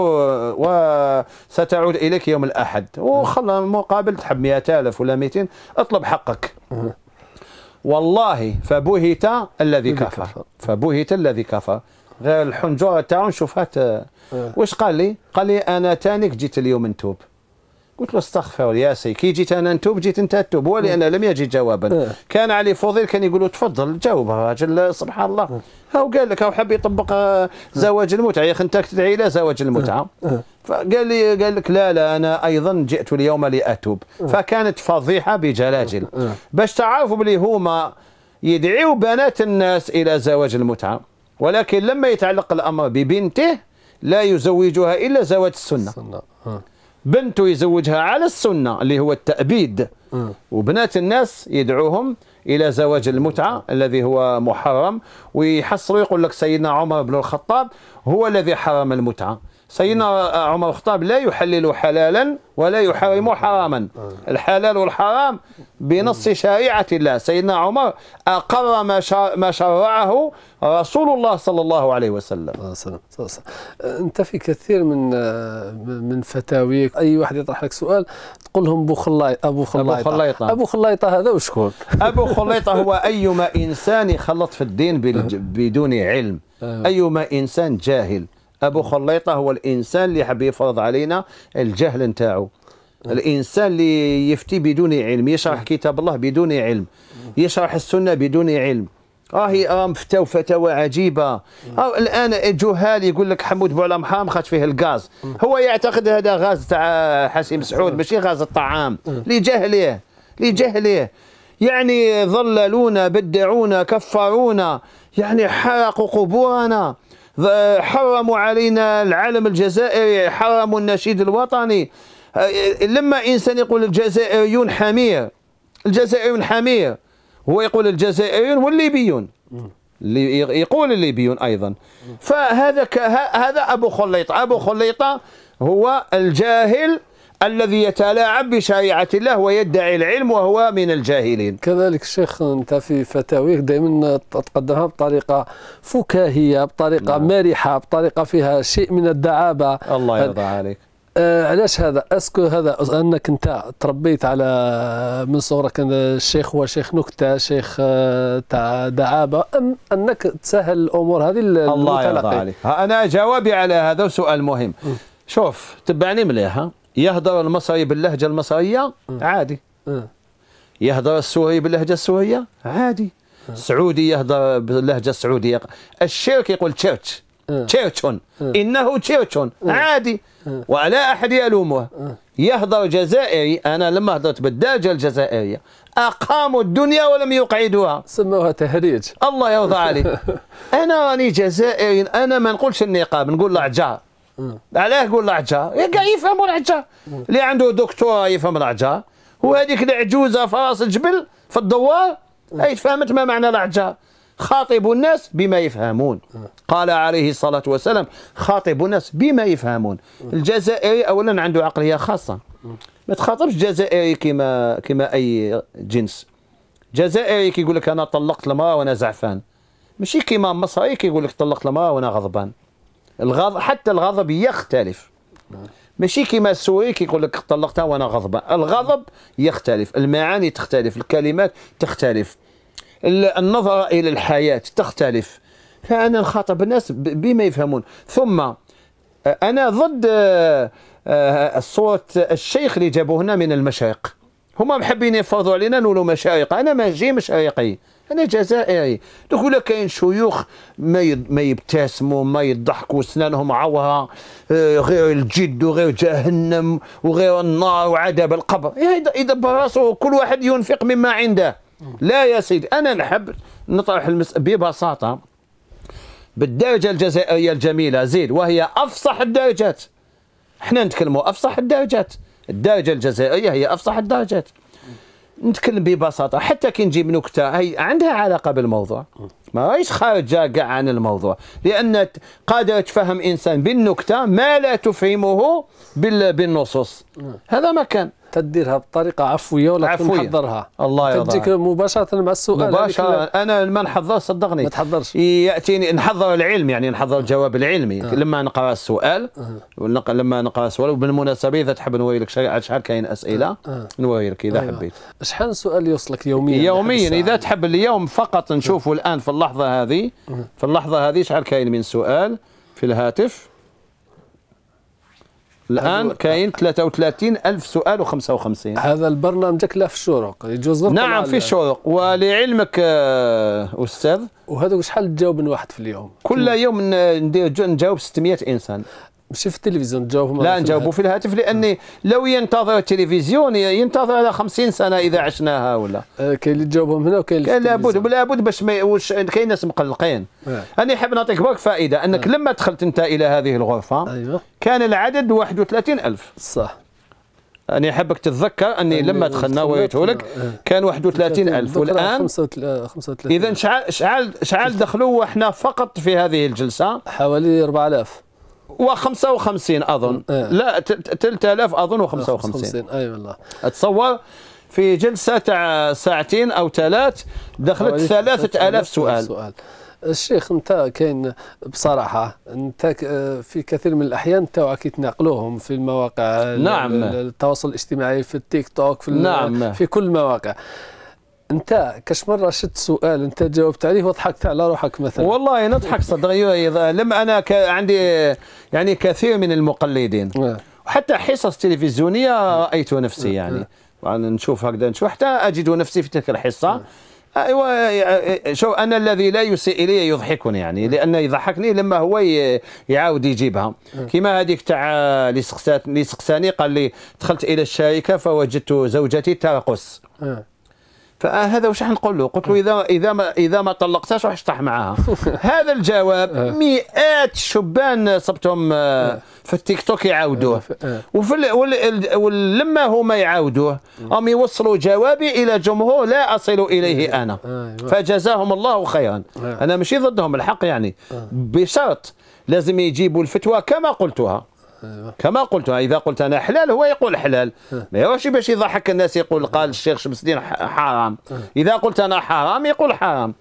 وستعود اليك يوم الاحد وخلى مقابل تحب 100000 ولا 200 اطلب حقك والله فبهت الذي كفر فبهت الذي كفر غير الحنجره تاعو نشوفها آه. واش قال لي؟ قال لي انا تانيك جيت اليوم نتوب قلت له استغفر يا سي كي جيت انا نتوب جيت انت تتوب ولان لم يجد جوابا اه. كان علي فضيل كان يقول له تفضل جاوب راجل سبحان الله هاو اه. قال لك هاو حب يطبق اه، زواج المتعه يا اخي انت تدعي الى زواج المتعه فقال لي قال لك لا لا انا ايضا جئت اليوم لاتوب فكانت فضيحه بجلاجل باش تعرفوا بلي هما يدعيوا بنات الناس الى زواج المتعه ولكن لما يتعلق الامر ببنته لا يزوجها الا زواج السنه, السنة. بنته يزوجها على السنة اللي هو التأبيد آه. وبنات الناس يدعوهم إلى زواج المتعة الذي هو محرم ويحصروا يقول لك سيدنا عمر بن الخطاب هو الذي حرم المتعة سيدنا عمر الخطاب لا يحلل حلالا ولا يحرم حراما آه. الحلال والحرام بنص شريعة الله سيدنا عمر أقر ما شرعه رسول الله صلى الله عليه وسلم أنت في كثير من من فتاويك أي واحد يطرح لك سؤال تقول لهم أبو خليطة أبو خليطة أبو خليطة هذا وشكون أبو خليطة هو [laughs] أيما إنسان يخلط في الدين آه. بدون علم آه. أيما إنسان جاهل ابو خليطه هو الانسان اللي حب يفرض علينا الجهل نتاعو الانسان اللي يفتي بدون علم يشرح كتاب الله بدون علم يشرح السنه بدون علم اه راهم فتاو فتاوى عجيبه أو آه، الان جهال يقول لك حمود بوعلى محام خاش فيه الغاز هو يعتقد هذا غاز تاع حسيم سعود ماشي غاز الطعام لجهله لجهله يعني ظللونا بدعونا كفرونا يعني حرقوا قبورنا حرموا علينا العلم الجزائري حرموا النشيد الوطني لما انسان يقول الجزائريون حمير الجزائريون حمير هو يقول الجزائريون والليبيون يقول الليبيون ايضا فهذا هذا ابو خليط ابو خليطه هو الجاهل الذي يتلاعب بشريعة الله ويدعي العلم وهو من الجاهلين كذلك الشيخ أنت في فتاويك دائما تقدمها بطريقة فكاهية بطريقة نعم. مرحة بطريقة فيها شيء من الدعابة الله أه، يرضى عليك آه علاش هذا اسكو هذا انك انت تربيت على من صغرك الشيخ هو شيخ نكته شيخ أه، تاع دعابه ام انك تسهل الامور هذه الله يرضى عليك انا جوابي على هذا سؤال مهم أه. شوف تبعني مليح يهضر المصري باللهجة المصرية عادي يهضر السوري باللهجة السورية عادي سعودي يهضر باللهجة السعودية الشرك يقول تشيرتش تشيرتشون إنه تشيرتشون عادي ولا أحد يلومه يهضر جزائري أنا لما هضرت بالدارجة الجزائرية أقاموا الدنيا ولم يقعدوها سموها تهريج الله يرضى عليك [laughs] أنا راني جزائري أنا ما نقولش النقاب نقول العجار علاه يقول العجه كاع يفهم العجا اللي عنده دكتور يفهم العجه وهذيك العجوزه في راس الجبل في الدوار هي فهمت ما معنى العجا خاطبوا الناس بما يفهمون قال عليه الصلاة والسلام خاطبوا الناس بما يفهمون الجزائري أولا عنده عقلية خاصة ما تخاطبش جزائري كما كما أي جنس جزائري كيقول لك أنا طلقت المرأة وأنا زعفان ماشي كيما مصري كيقول لك طلقت المرأة وأنا غضبان الغضب حتى الغضب يختلف ماشي كيما السوري كيقول لك طلقتها وانا غضبان الغضب يختلف المعاني تختلف الكلمات تختلف النظرة إلى الحياة تختلف فأنا نخاطب الناس بما يفهمون ثم آه، أنا ضد آه، آه، صورة الشيخ اللي جابوه هنا من المشرق هما محبين يفرضوا علينا نولوا مشايق أنا ماشي مشايقي انا جزائري دوك ولا كاين شيوخ ما ما يبتسموا ما يضحكوا سنانهم عوها آه، غير الجد وغير جهنم وغير النار وعذاب القبر يدبر إيه، راسه كل واحد ينفق مما عنده لا يا سيدي انا نحب نطرح المسألة ببساطه بالدرجه الجزائريه الجميله زيد وهي افصح الدرجات احنا نتكلموا افصح الدرجات الدرجه الجزائريه هي افصح الدرجات نتكلم ببساطه حتى كي نجيب نكته هي عندها علاقه بالموضوع ما هيش خارجه كاع عن الموضوع لان قادر تفهم انسان بالنكته ما لا تفهمه بالنصوص نعم. هذا ما كان تديرها بطريقه عفويه ولا عفوية. تحضرها الله يرضى تجيك مباشره مع السؤال مباشره انا ما نحضر صدقني ما تحضرش ياتيني نحضر العلم يعني نحضر الجواب العلمي آه. لما نقرا السؤال آه. لما نقرا السؤال وبالمناسبه اذا تحب نوري لك شحال كاين اسئله آه. آه. نوري لك اذا آه. حبيت شحال سؤال يوصلك يوميا يوميا اذا تحب اليوم فقط نشوفه آه. الان في اللحظه هذه آه. في اللحظه هذه شحال كاين من سؤال في الهاتف الان كاين 33 الف سؤال و55 هذا البرنامج لا في الشروق يجوز نعم في الشروق ولعلمك آه، استاذ وهذا شحال تجاوب من واحد في اليوم كل يوم ندير نجاوب 600 انسان ماشي في التلفزيون تجاوبهم لا نجاوبوا في الهاتف لاني لو ينتظر التلفزيون ينتظر على 50 سنه اذا عشناها ولا آه، كاين اللي تجاوبهم هنا وكاين اللي لابد لابد باش ما يوش كاين ناس مقلقين آه. انا حاب نعطيك برك فائده انك آه. لما دخلت انت الى هذه الغرفه أيوه. كان العدد 31000 صح انا حابك تتذكر اني أيوة، لما دخلنا وريته لك آه. كان 31000 والان اذا شعال شعال شعال دخلوا وحنا فقط في هذه الجلسه حوالي 4000 و55 اظن آه. لا 3000 اظن و55 اي والله اتصور في جلسه تاع ساعتين او ثلاث دخلت 3000 سؤال, سؤال. الشيخ انت كاين بصراحه انت في كثير من الاحيان توعك يتناقلوهم في المواقع نعم التواصل الاجتماعي في التيك توك في نعم في كل المواقع انت كاش مره شفت سؤال انت جاوبت عليه وضحكت على روحك مثلا والله نضحك صدق إيه، لما انا ك... عندي يعني كثير من المقلدين نعم. وحتى حصص تلفزيونيه رايت نفسي نعم. يعني نشوف هكذا نشوف حتى اجد نفسي في تلك الحصه نعم. ايوا إيه، شوف انا الذي لا يسيء الي يضحكني يعني لان يضحكني لما هو يعاود يجيبها كما هذيك تاع سقساني قال لي دخلت الى الشركه فوجدت زوجتي ترقص فهذا واش حنقول له قلت له اذا اذا ما اذا ما طلقتهاش راح يشطح معاها [laughs] هذا الجواب اه. مئات الشبان صبتهم اه. في التيك توك يعاودوه اه. ولما هما يعاودوه هم يوصلوا جوابي الى جمهور لا اصل اليه انا ايوه. فجزاهم الله خيرا انا ماشي ضدهم الحق يعني بشرط لازم يجيبوا الفتوى كما قلتها أيوة. كما قلت إذا قلت أنا حلال هو يقول حلال أه. ماهوش باش يضحك الناس يقول قال الشيخ شمس الدين حرام أه. إذا قلت أنا حرام يقول حرام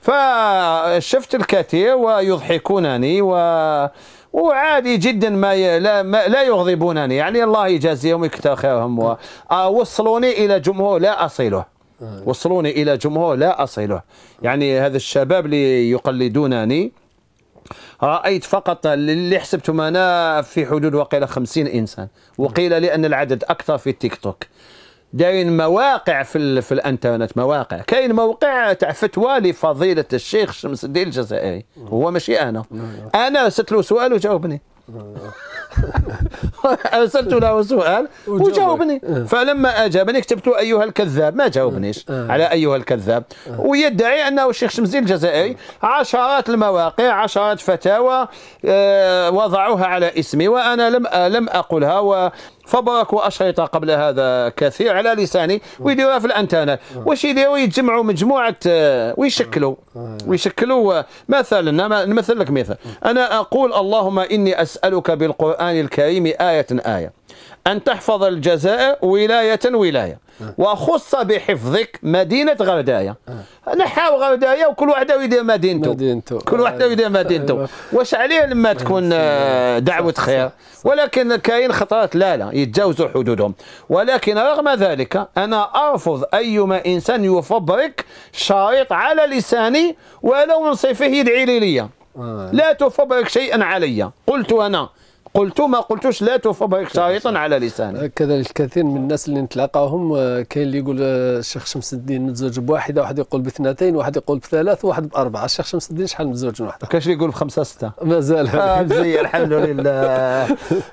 فشفت الكثير ويضحكونني و وعادي جدا ما ي... لا ما... لا يغضبونني يعني الله يجازيهم ويكثر خيرهم و... آه، وصلوني الى جمهور لا اصله وصلوني الى جمهور لا اصله يعني هذا الشباب اللي يقلدونني رأيت فقط اللي حسبته أنا في حدود وقيل خمسين إنسان وقيل لأن العدد أكثر في التيك توك دايرين مواقع في, ال... في الانترنت مواقع كاين موقع تاع فتوى لفضيله الشيخ شمس الدين الجزائري هو ماشي انا نعم. انا رسلت له سؤال وجاوبني نعم. [laughs] ارسلت له سؤال وجاوبني آه. فلما اجابني كتبت ايها الكذاب ما جاوبنيش آه. آه. على ايها الكذاب ويدعي انه الشيخ شمزي الجزائري عشرات المواقع عشرات فتاوى وضعوها على اسمي وانا لم لم اقلها و فبرك واشرطه قبل هذا كثير على لساني ويديروها في الانترنت واش يديروا يتجمعوا مجموعه آه، ويشكلوا آه. ويشكلوا آه، مثلا نمثل لك مثال انا اقول اللهم اني اسالك بالقران الكريم ايه ايه أن تحفظ الجزائر ولاية ولاية وخص بحفظك مدينة غرداية آه. نحاو غرداية وكل واحدة يدير مدينته مدينته كل واحدة آه. يدير مدينته أيوة. واش عليه لما آه، تكون دعوة خير ولكن كاين خطرات لا لا يتجاوزوا حدودهم ولكن رغم ذلك أنا أرفض أيما إنسان يفبرك شريط على لساني ولو من صفه يدعي لي, لي. لا تفبرك شيئا علي قلت أنا قلت ما قلتوش لا تفهم شريطا على لساني آه، كذلك الكثير من الناس اللي نتلاقاهم آه، كاين اللي يقول آه، الشيخ شمس الدين متزوج بواحده واحد يقول باثنتين واحد يقول بثلاث واحد باربعه الشيخ شمس الدين شحال متزوج من واحده كاش اللي يقول بخمسه سته مازال آه [laughs] الحمد لله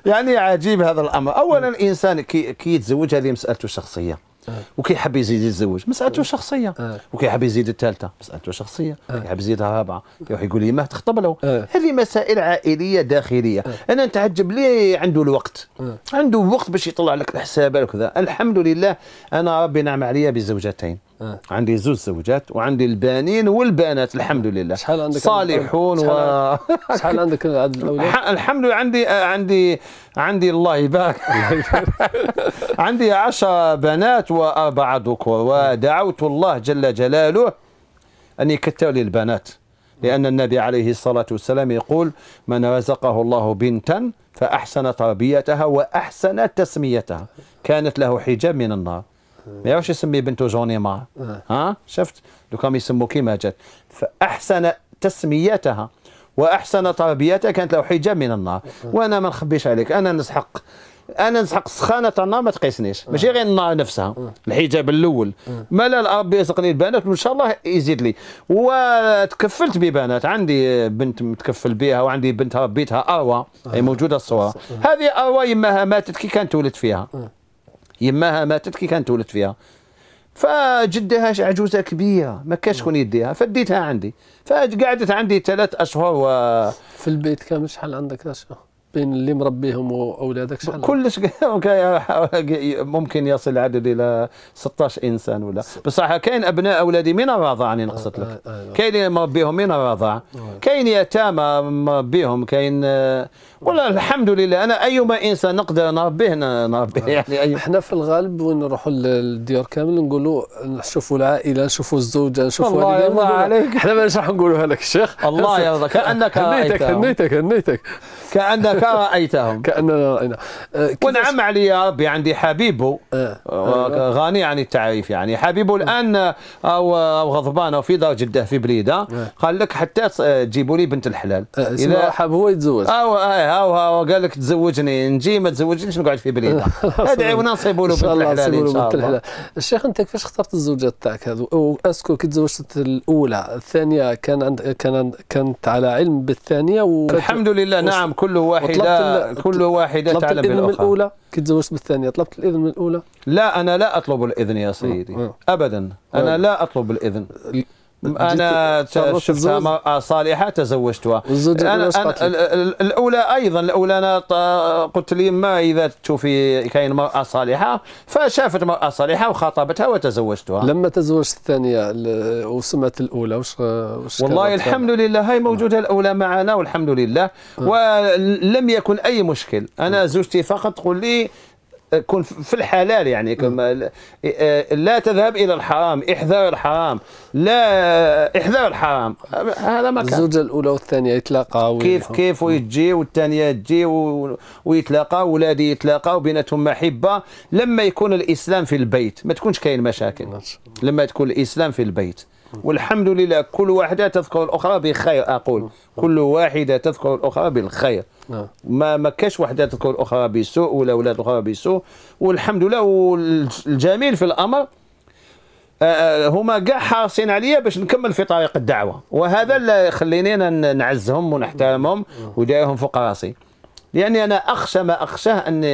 يعني عجيب هذا الامر اولا الانسان كي, كي يتزوج هذه مسالته الشخصيه آه. وكيحب يزيد يتزوج مسألته آه. شخصية آه. وكيحب يزيد الثالثة مسألته شخصية كيحب يزيدها رابعة يروح يقول لي ما تخطب له هذه مسائل عائلية داخلية أنا نتعجب ليه عنده الوقت عنده وقت باش يطلع لك الحسابات وكذا الحمد لله أنا ربي نعم عليا بزوجتين آه. عندي زوج زوجات وعندي البنين والبنات الحمد آه. لله شحال عندك صالحون شحال و شحال عندك الاولاد الحمد لله عندي آه، عندي عندي الله يبارك [laughs] عندي 10 بنات واربعه ذكور ودعوت الله جل جلاله ان يكثر لي البنات لأن النبي عليه الصلاة والسلام يقول من رزقه الله بنتا فأحسن تربيتها وأحسن تسميتها كانت له حجاب من النار ما يعرفش يسمي بنته جوني مار آه. ها شفت لو كان يسموا كيما جات فاحسن تسميتها واحسن تربيتها كانت له حجاب من النار آه. وانا ما نخبيش عليك انا نسحق انا نسحق سخانه النار ما تقيسنيش آه. ماشي غير النار نفسها الحجاب الاول ما لا ربي يرزقني البنات وان شاء الله يزيد لي وتكفلت ببنات عندي بنت متكفل بها وعندي بنت ربيتها اروى هي موجوده الصوره هذه اروى يماها ماتت كي كانت ولدت فيها يماها ماتت كي كانت ولدت فيها فجدها عجوزه كبيره ما كانش شكون يديها فديتها عندي فقعدت عندي ثلاث اشهر و في البيت كامل شحال عندك اشهر بين اللي مربيهم واولادك شحال كلش [laughs] ممكن يصل العدد الى 16 انسان ولا بصح كاين ابناء اولادي من الرضاع راني آه، نقصت لك آه، آه. كاين اللي مربيهم من الرضاع كاين يتامى مربيهم كاين والله الحمد لله انا ايما انسان نقدر نربيه نربيه آه. يعني أي... احنا في الغالب وين نروحوا للديار كامل نقولوا نشوفوا العائله نشوفوا الزوجه نشوفوا الله يرضى عليك احنا ما راح نقولوها لك الشيخ الله يرضى كانك [laughs] هنيتك هنيتك هنيتك كانك رايتهم [laughs] كاننا راينا آه، ونعم علي يا ربي عندي حبيبه أه. آه،, أيوة. أه. غني عن التعريف يعني حبيبه الان او او غضبان او في دار جده في بليده قال لك حتى تجيبوا لي بنت الحلال اذا حاب هو يتزوج او ها وقال لك تزوجني نجي ما تزوجنيش نقعد في بليده ادعي ونصيب له بنت الحلال ان شاء الله الشيخ انت كيفاش اخترت الزوجات تاعك هذو اسكو كي تزوجت الاولى الثانيه كان عند كان عند كانت على علم بالثانيه و... [laughs] الحمد لله نعم كل واحده كل واحده تعلم بالاخرى الإذن من الأولى كي تزوجت بالثانية طلبت الإذن من الأولى؟ لا أنا لا أطلب الإذن يا سيدي آه، آه. أبدا أنا آه. لا أطلب الإذن انا شفتها آه، صالحه تزوجتها أنا, أنا الاولى ايضا الاولى انا قلت لي ما اذا تشوفي كاين مراه صالحه فشافت مراه صالحه وخاطبتها وتزوجتها لما تزوجت الثانيه وسمعت الاولى وش, وش والله الحمد لله هاي موجوده الاولى معنا والحمد لله آه. ولم يكن اي مشكل انا آه. زوجتي فقط تقول لي كن في الحلال يعني كما آه، لا تذهب الى الحرام احذر الحرام لا احذر الحرام هذا ما كان الزوجه الاولى والثانيه يتلاقاو كيف كيف ويجي والثانيه تجي ويتلاقاو ولادي يتلاقاو بيناتهم محبه لما يكون الاسلام في البيت ما تكونش كاين مشاكل لما تكون الاسلام في البيت والحمد لله كل واحدة تذكر الأخرى بخير أقول نعم. كل واحدة تذكر الأخرى بالخير نعم. ما ما كاش وحده تذكر الاخرى بسوء ولا ولاد اخرى بسوء والحمد لله والجميل في الامر آه، آه، هما كاع حارصين عليا باش نكمل في طريق الدعوه وهذا اللي خليني نعزهم ونحترمهم نعم. ودايرهم فوق راسي لاني انا اخشى ما اخشاه ان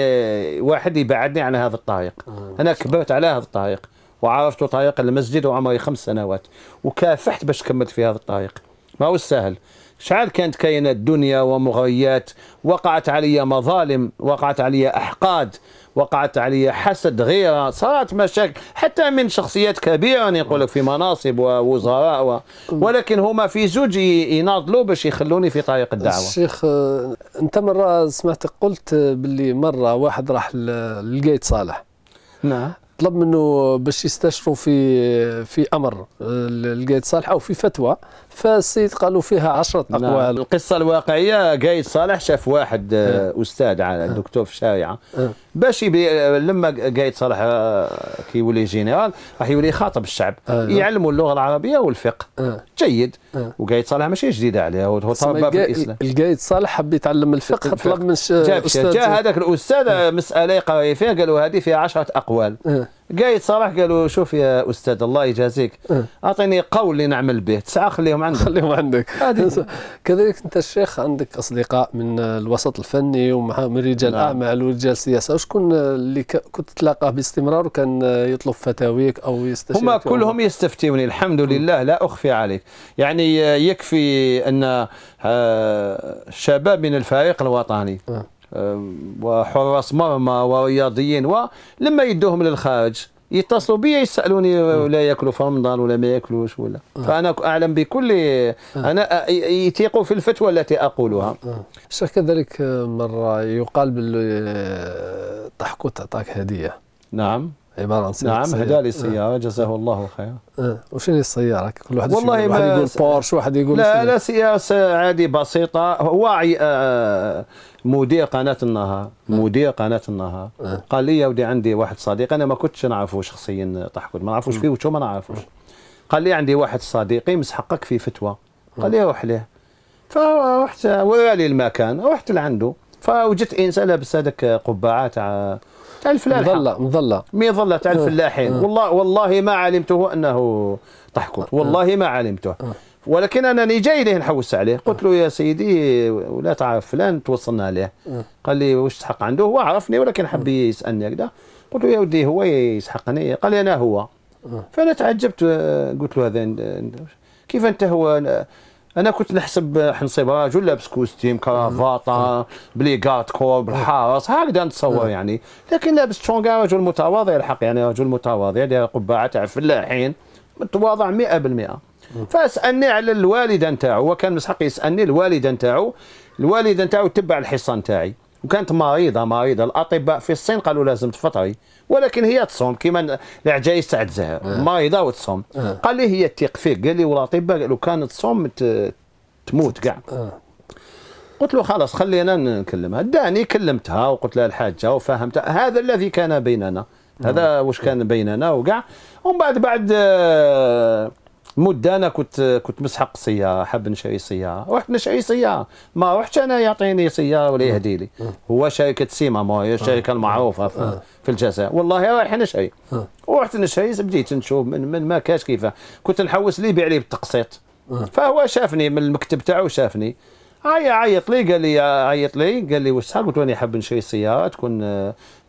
واحد يبعدني عن هذا الطريق انا كبرت على هذا الطريق وعرفت طريق المسجد وعمري خمس سنوات وكافحت باش كملت في هذا الطريق ما هو السهل شعال كانت كاينه الدنيا ومغريات وقعت علي مظالم وقعت علي احقاد وقعت علي حسد غيره صارت مشاكل حتى من شخصيات كبيره يعني يقول لك في مناصب ووزراء و... ولكن هما في زوج يناضلوا باش يخلوني في طريق الدعوه الشيخ انت مره سمعتك قلت باللي مره واحد راح لقيت صالح نعم طلب منه باش يستشروا في في امر آه، صالح صالحه في فتوى فالسيد قالوا فيها عشرة نعم. أقوال القصة الواقعية قايد صالح شاف واحد آه، أستاذ عنده دكتور في الشارعة باش آه، لما قايد صالح آه، كي يولي راح يولي يخاطب الشعب يعلموا اللغة العربية والفقه جيد وقايد صالح ماشي جديدة عليه هو تربى في الإسلام القايد صالح حب يتعلم الفقه طلب من جاب جا هذاك الأستاذ مسألة يقرا فيها قالوا هذه فيها عشرة أقوال قايد صراحة قالوا شوف يا استاذ الله يجازيك اه. اعطيني قول اللي نعمل به تسعه خليهم عندك خليهم عندك [laughs] كذلك انت الشيخ عندك اصدقاء من الوسط الفني ومن من رجال نعم. اعمال ورجال السياسه وشكون اللي كنت تلاقاه باستمرار وكان يطلب فتاويك او يستشيرك هما كلهم يستفتوني الحمد لله لا اخفي عليك يعني يكفي ان آه، شباب من الفريق الوطني آه. وحراس مرمى ورياضيين ولما يدوهم للخارج يتصلوا بي يسالوني ولا ياكلوا في رمضان ولا ما ياكلوش ولا فانا اعلم بكل انا يثيقوا في الفتوى التي اقولها شيخ كذلك مره يقال باللي تحكوا آه، تعطاك هديه نعم عباره نعم، عن سيارة نعم هدا لي سياره جزاه الله خيرا اه وشنو السياره كل واحد والله واحد يقول بورش واحد يقول لا لا سياره عادي بسيطه هو آه، آه، مدير قناه النهار مدير قناه النهار أه. قال لي يا ودي عندي واحد صديق انا ما كنتش نعرفه شخصيا تحكم ما نعرفوش فيه وشو ما نعرفوش قال لي عندي واحد صديقي مسحقك في فتوى قال لي روح له فرحت ورالي المكان رحت لعنده فوجدت انسان لابس هذاك قبعه آه، تاع تاع الفلاحه مظله مظله مي مظله تاع آه. الفلاحين آه. والله والله ما علمته انه تحقد آه. والله ما علمته ولكن انني جاي ليه نحوس عليه قلت له يا سيدي ولا تعرف فلان توصلنا عليه قال لي واش تحق عنده هو عرفني ولكن حب يسالني هكذا قلت له يا ودي هو يسحقني قال لي انا هو فانا تعجبت قلت له هذا كيف انت هو انا كنت نحسب حنصيب راجل لابس كوستيم كرافاطه بليغات كور بالحارس هكذا نتصور يعني لكن لابس تشونغا رجل متواضع الحق يعني رجل متواضع داير قبعه تاع فلاحين متواضع 100% فسالني على الوالده نتاعو وكان كان مسحق يسالني الوالده نتاعو الوالده نتاعو تبع الحصه نتاعي وكانت مريضه مريضه الاطباء في الصين قالوا لازم تفطري ولكن هي تصوم كما العجائز تاع الزهر آه. مريضه وتصوم آه. قال لي هي تيق فيك قال لي والاطباء قالوا كانت تصوم تموت كاع آه. قلت له خلاص خلينا نكلمها داني كلمتها وقلت لها الحاجه وفهمتها هذا الذي كان بيننا هذا واش كان بيننا وكاع ومن بعد بعد آه مده انا كنت كنت مسحق سياره حاب نشري سياره رحت نشري سياره ما رحتش انا يعطيني سياره ولا يهدي لي اه. هو شركه سيما هي الشركه اه. المعروفه في, اه. في الجزائر والله رايح نشري ورحت نشري بديت نشوف من, من ما كاش كيف كنت نحوس لي يبيع لي بالتقسيط فهو شافني من المكتب تاعو شافني عيط عي لي قال لي عيط لي قال لي واش قلت انا حاب نشري سياره تكون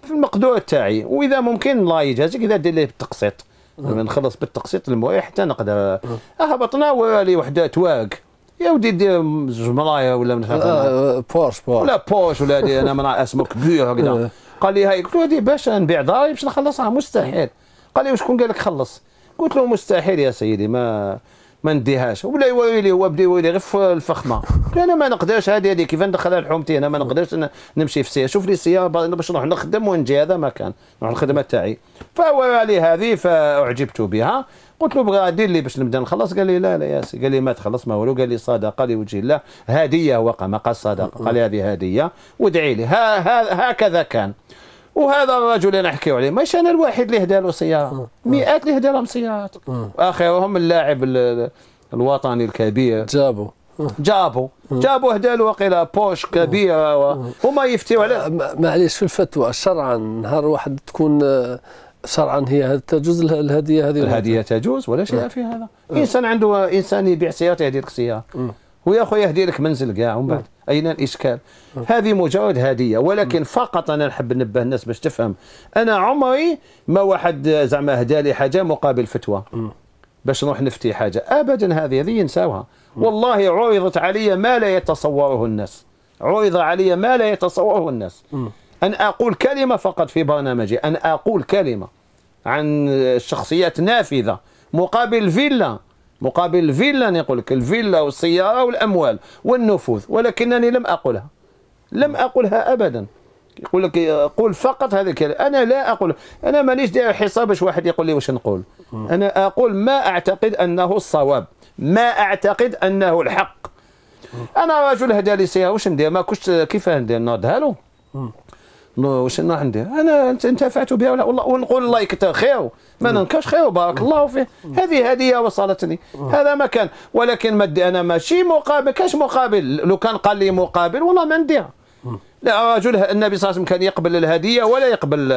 في المقدور تاعي واذا ممكن الله يجازيك اذا دير لي بالتقسيط نعم. نخلص بالتقسيط المؤيح حتى نقدر نعم. هبطنا ولي وحده تواق يا ودي دير زوج مرايا ولا من آه،, آه بورش بورش ولا بورش ولا دي انا مع اسمه كبير هكذا [laughs] آه. قال لي هاي قلت له هذه باش نبيع داري باش نخلصها مستحيل قال لي وشكون قال لك خلص قلت له مستحيل يا سيدي ما ما نديهاش ولا يولي هو بدا يولي غير في الفخمه انا ما نقدرش هذه هذه كيف ندخلها لحومتي انا ما نقدرش نمشي في السياره شوف لي السياره باش نروح نخدم ونجي هذا ما كان نروح الخدمه تاعي فهو لي هذه فاعجبت بها قلت له بغا دير لي باش نبدا نخلص قال لي لا لا ياسي قال لي ما تخلص ما والو قال لي صدقه لوجه الله هديه وقع ما قال صدقه قال لي هذه هديه وادعي لي ها ها هكذا كان وهذا الرجل اللي نحكي عليه ماشي انا الوحيد اللي هدى له سياره مئات اللي هدى لهم سيارات واخرهم اللاعب الوطني الكبير جابو جابوا جابوا هدالو وقيلا بوش كبيره و... وما يفتيو على آه، معليش في الفتوى شرعا نهار واحد تكون آه، شرعا هي تجوز الهديه هذه الهديه تجوز ولا شيء في هذا انسان عنده انسان يبيع سيارته يهدي لك سياره ويا خويا يهدي لك منزل كاع ومن بعد نعم. اين الاشكال نعم. هذه مجرد هديه ولكن نعم. فقط انا نحب ننبه الناس باش تفهم انا عمري ما واحد زعما هدا لي حاجه مقابل فتوى باش نروح نفتي حاجه ابدا هذه هذه ينساوها والله عرضت علي ما لا يتصوره الناس عرض علي ما لا يتصوره الناس ان اقول كلمه فقط في برنامجي ان اقول كلمه عن شخصيات نافذه مقابل فيلا مقابل الفيلا نقول لك الفيلا والسيارة والأموال والنفوذ ولكنني لم أقلها لم أقلها أبدا يقول لك قول فقط هذا الكلام أنا لا أقول أنا مانيش داير حساب باش واحد يقول لي واش نقول أنا أقول ما أعتقد أنه الصواب ما أعتقد أنه الحق أنا رجل هدا لي سيارة واش ندير ما كنتش كيف ندير نردها له وصلنا عندي انا انتفعت بها ولا والله ونقول الله تا خير ما ننكرش خير بارك الله فيه هذه هديه وصلتني هذا ما كان ولكن ما انا ماشي مقابل كاش مقابل لو كان قال لي مقابل والله ما نديها لا رجل النبي صلى الله عليه وسلم كان يقبل الهديه ولا يقبل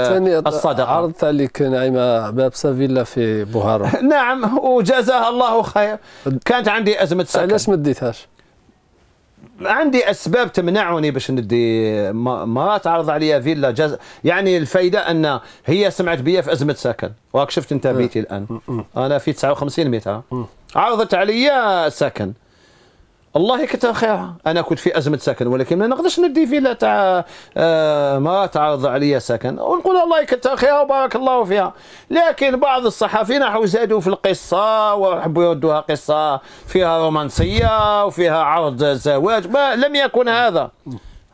الصدقه عرضت عليك نعيمه باب سافيلا في بوهاره [laughs] نعم وجزاها الله خير كانت عندي ازمه سكن علاش ما ديتهاش عندي اسباب تمنعني باش ندي مرات عرض عليا فيلا جز... يعني الفائده ان هي سمعت بيا في ازمه سكن وراك شفت انت بيتي الان انا في 59 متر عرضت عليا سكن الله يكثر خيرها انا كنت في ازمه سكن ولكن ما نقدرش ندي فيلا تاع آه ما تعرض عليا سكن ونقول الله يكثر خيرها وبارك الله فيها لكن بعض الصحفيين راحوا زادوا في القصه وحبوا يردوها قصه فيها رومانسيه وفيها عرض زواج ما لم يكن هذا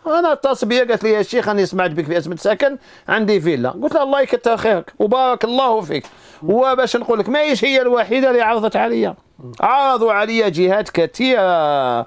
انا اتصل بيا قالت لي يا شيخ انا سمعت بك في ازمه سكن عندي فيلا قلت لها الله يكثر خيرك وبارك الله فيك وباش نقول لك ماهيش هي الوحيده اللي عرضت عليا عرضوا علي جهات كثيره آه،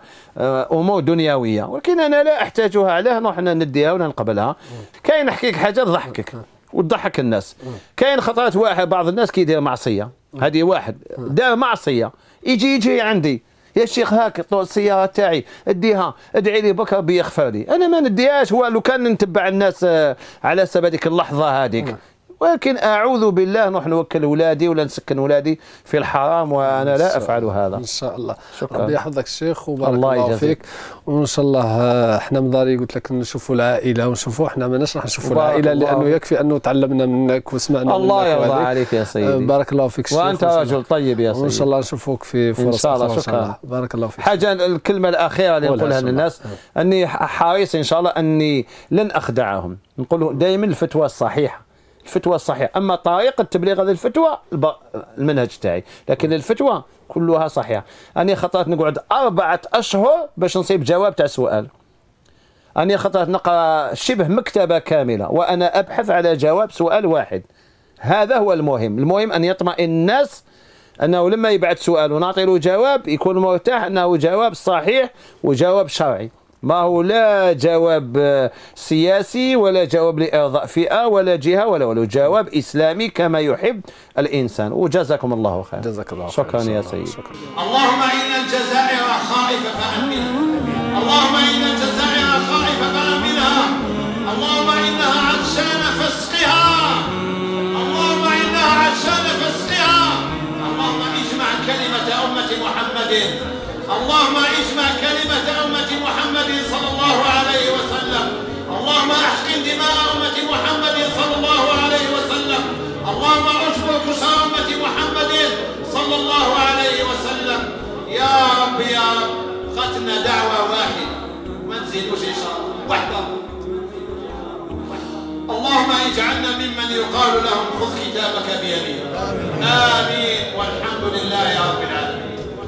امور دنيويه ولكن انا لا احتاجها علاه نروح نديها ولا نقبلها كاين نحكيك حاجه تضحكك وتضحك الناس كاين خطرات واحد بعض الناس كيدير معصيه هذه واحد دار معصيه يجي يجي عندي يا شيخ هاك طول السياره تاعي اديها ادعي لي بكره بيغفر لي انا ما نديهاش هو لو كان نتبع الناس آه، على حسب هذيك اللحظه هذيك ولكن أعوذ بالله نروح نوكل ولادي ولا نسكن ولادي في الحرام وأنا لا أفعل هذا إن شاء الله شكرا ربي يحفظك الشيخ وبارك الله, الله فيك وإن شاء الله آه، احنا من داري قلت لك نشوفوا العائلة ونشوفوا احنا ماناش راح نشوفوا العائلة لأنه يكفي أنه تعلمنا منك وسمعنا منك الله يرضى عليك يا سيدي آه، بارك الله فيك الشيخ وأنت رجل طيب يا سيدي وإن شاء الله نشوفوك في فرص إن شاء الله شكرا بارك الله فيك حاجة الكلمة الأخيرة اللي نقولها للناس آه. أني حريص إن شاء الله أني لن أخدعهم نقول دائما الفتوى الصحيحة الفتوى الصحيحه اما طريقه تبليغ هذه الفتوى المنهج تاعي لكن الفتوى كلها صحيحه اني خطرات نقعد اربعه اشهر باش نصيب جواب تاع سؤال اني خطرات نقرا شبه مكتبه كامله وانا ابحث على جواب سؤال واحد هذا هو المهم المهم ان يطمئن الناس انه لما يبعث سؤال ونعطي له جواب يكون مرتاح انه جواب صحيح وجواب شرعي ما هو لا جواب آه، سياسي ولا جواب لإرضاء فئة ولا جهة ولا ولا جواب إسلامي كما يحب الإنسان وجزاكم الله خير جزاك الله خير شكرا يا سيدي شكرا. اللهم إن الجزائر خائفة فأمنها اللهم إن الجزائر خائفة فأمنها اللهم إنها عطشان فاسقها اللهم إنها عطشان فاسقها اللهم اجمع كلمة أمة محمد اللهم إن اللهم احقن دماء أمة محمد صلى الله عليه وسلم اللهم اشبر كسى أمة محمد صلى الله عليه وسلم يا رب يا رب خطنا دعوة واحدة ما نزيدوش إن شاء الله وحدة اللهم اجعلنا ممن يقال لهم خذ كتابك بيمينك آمين والحمد لله رب العالمين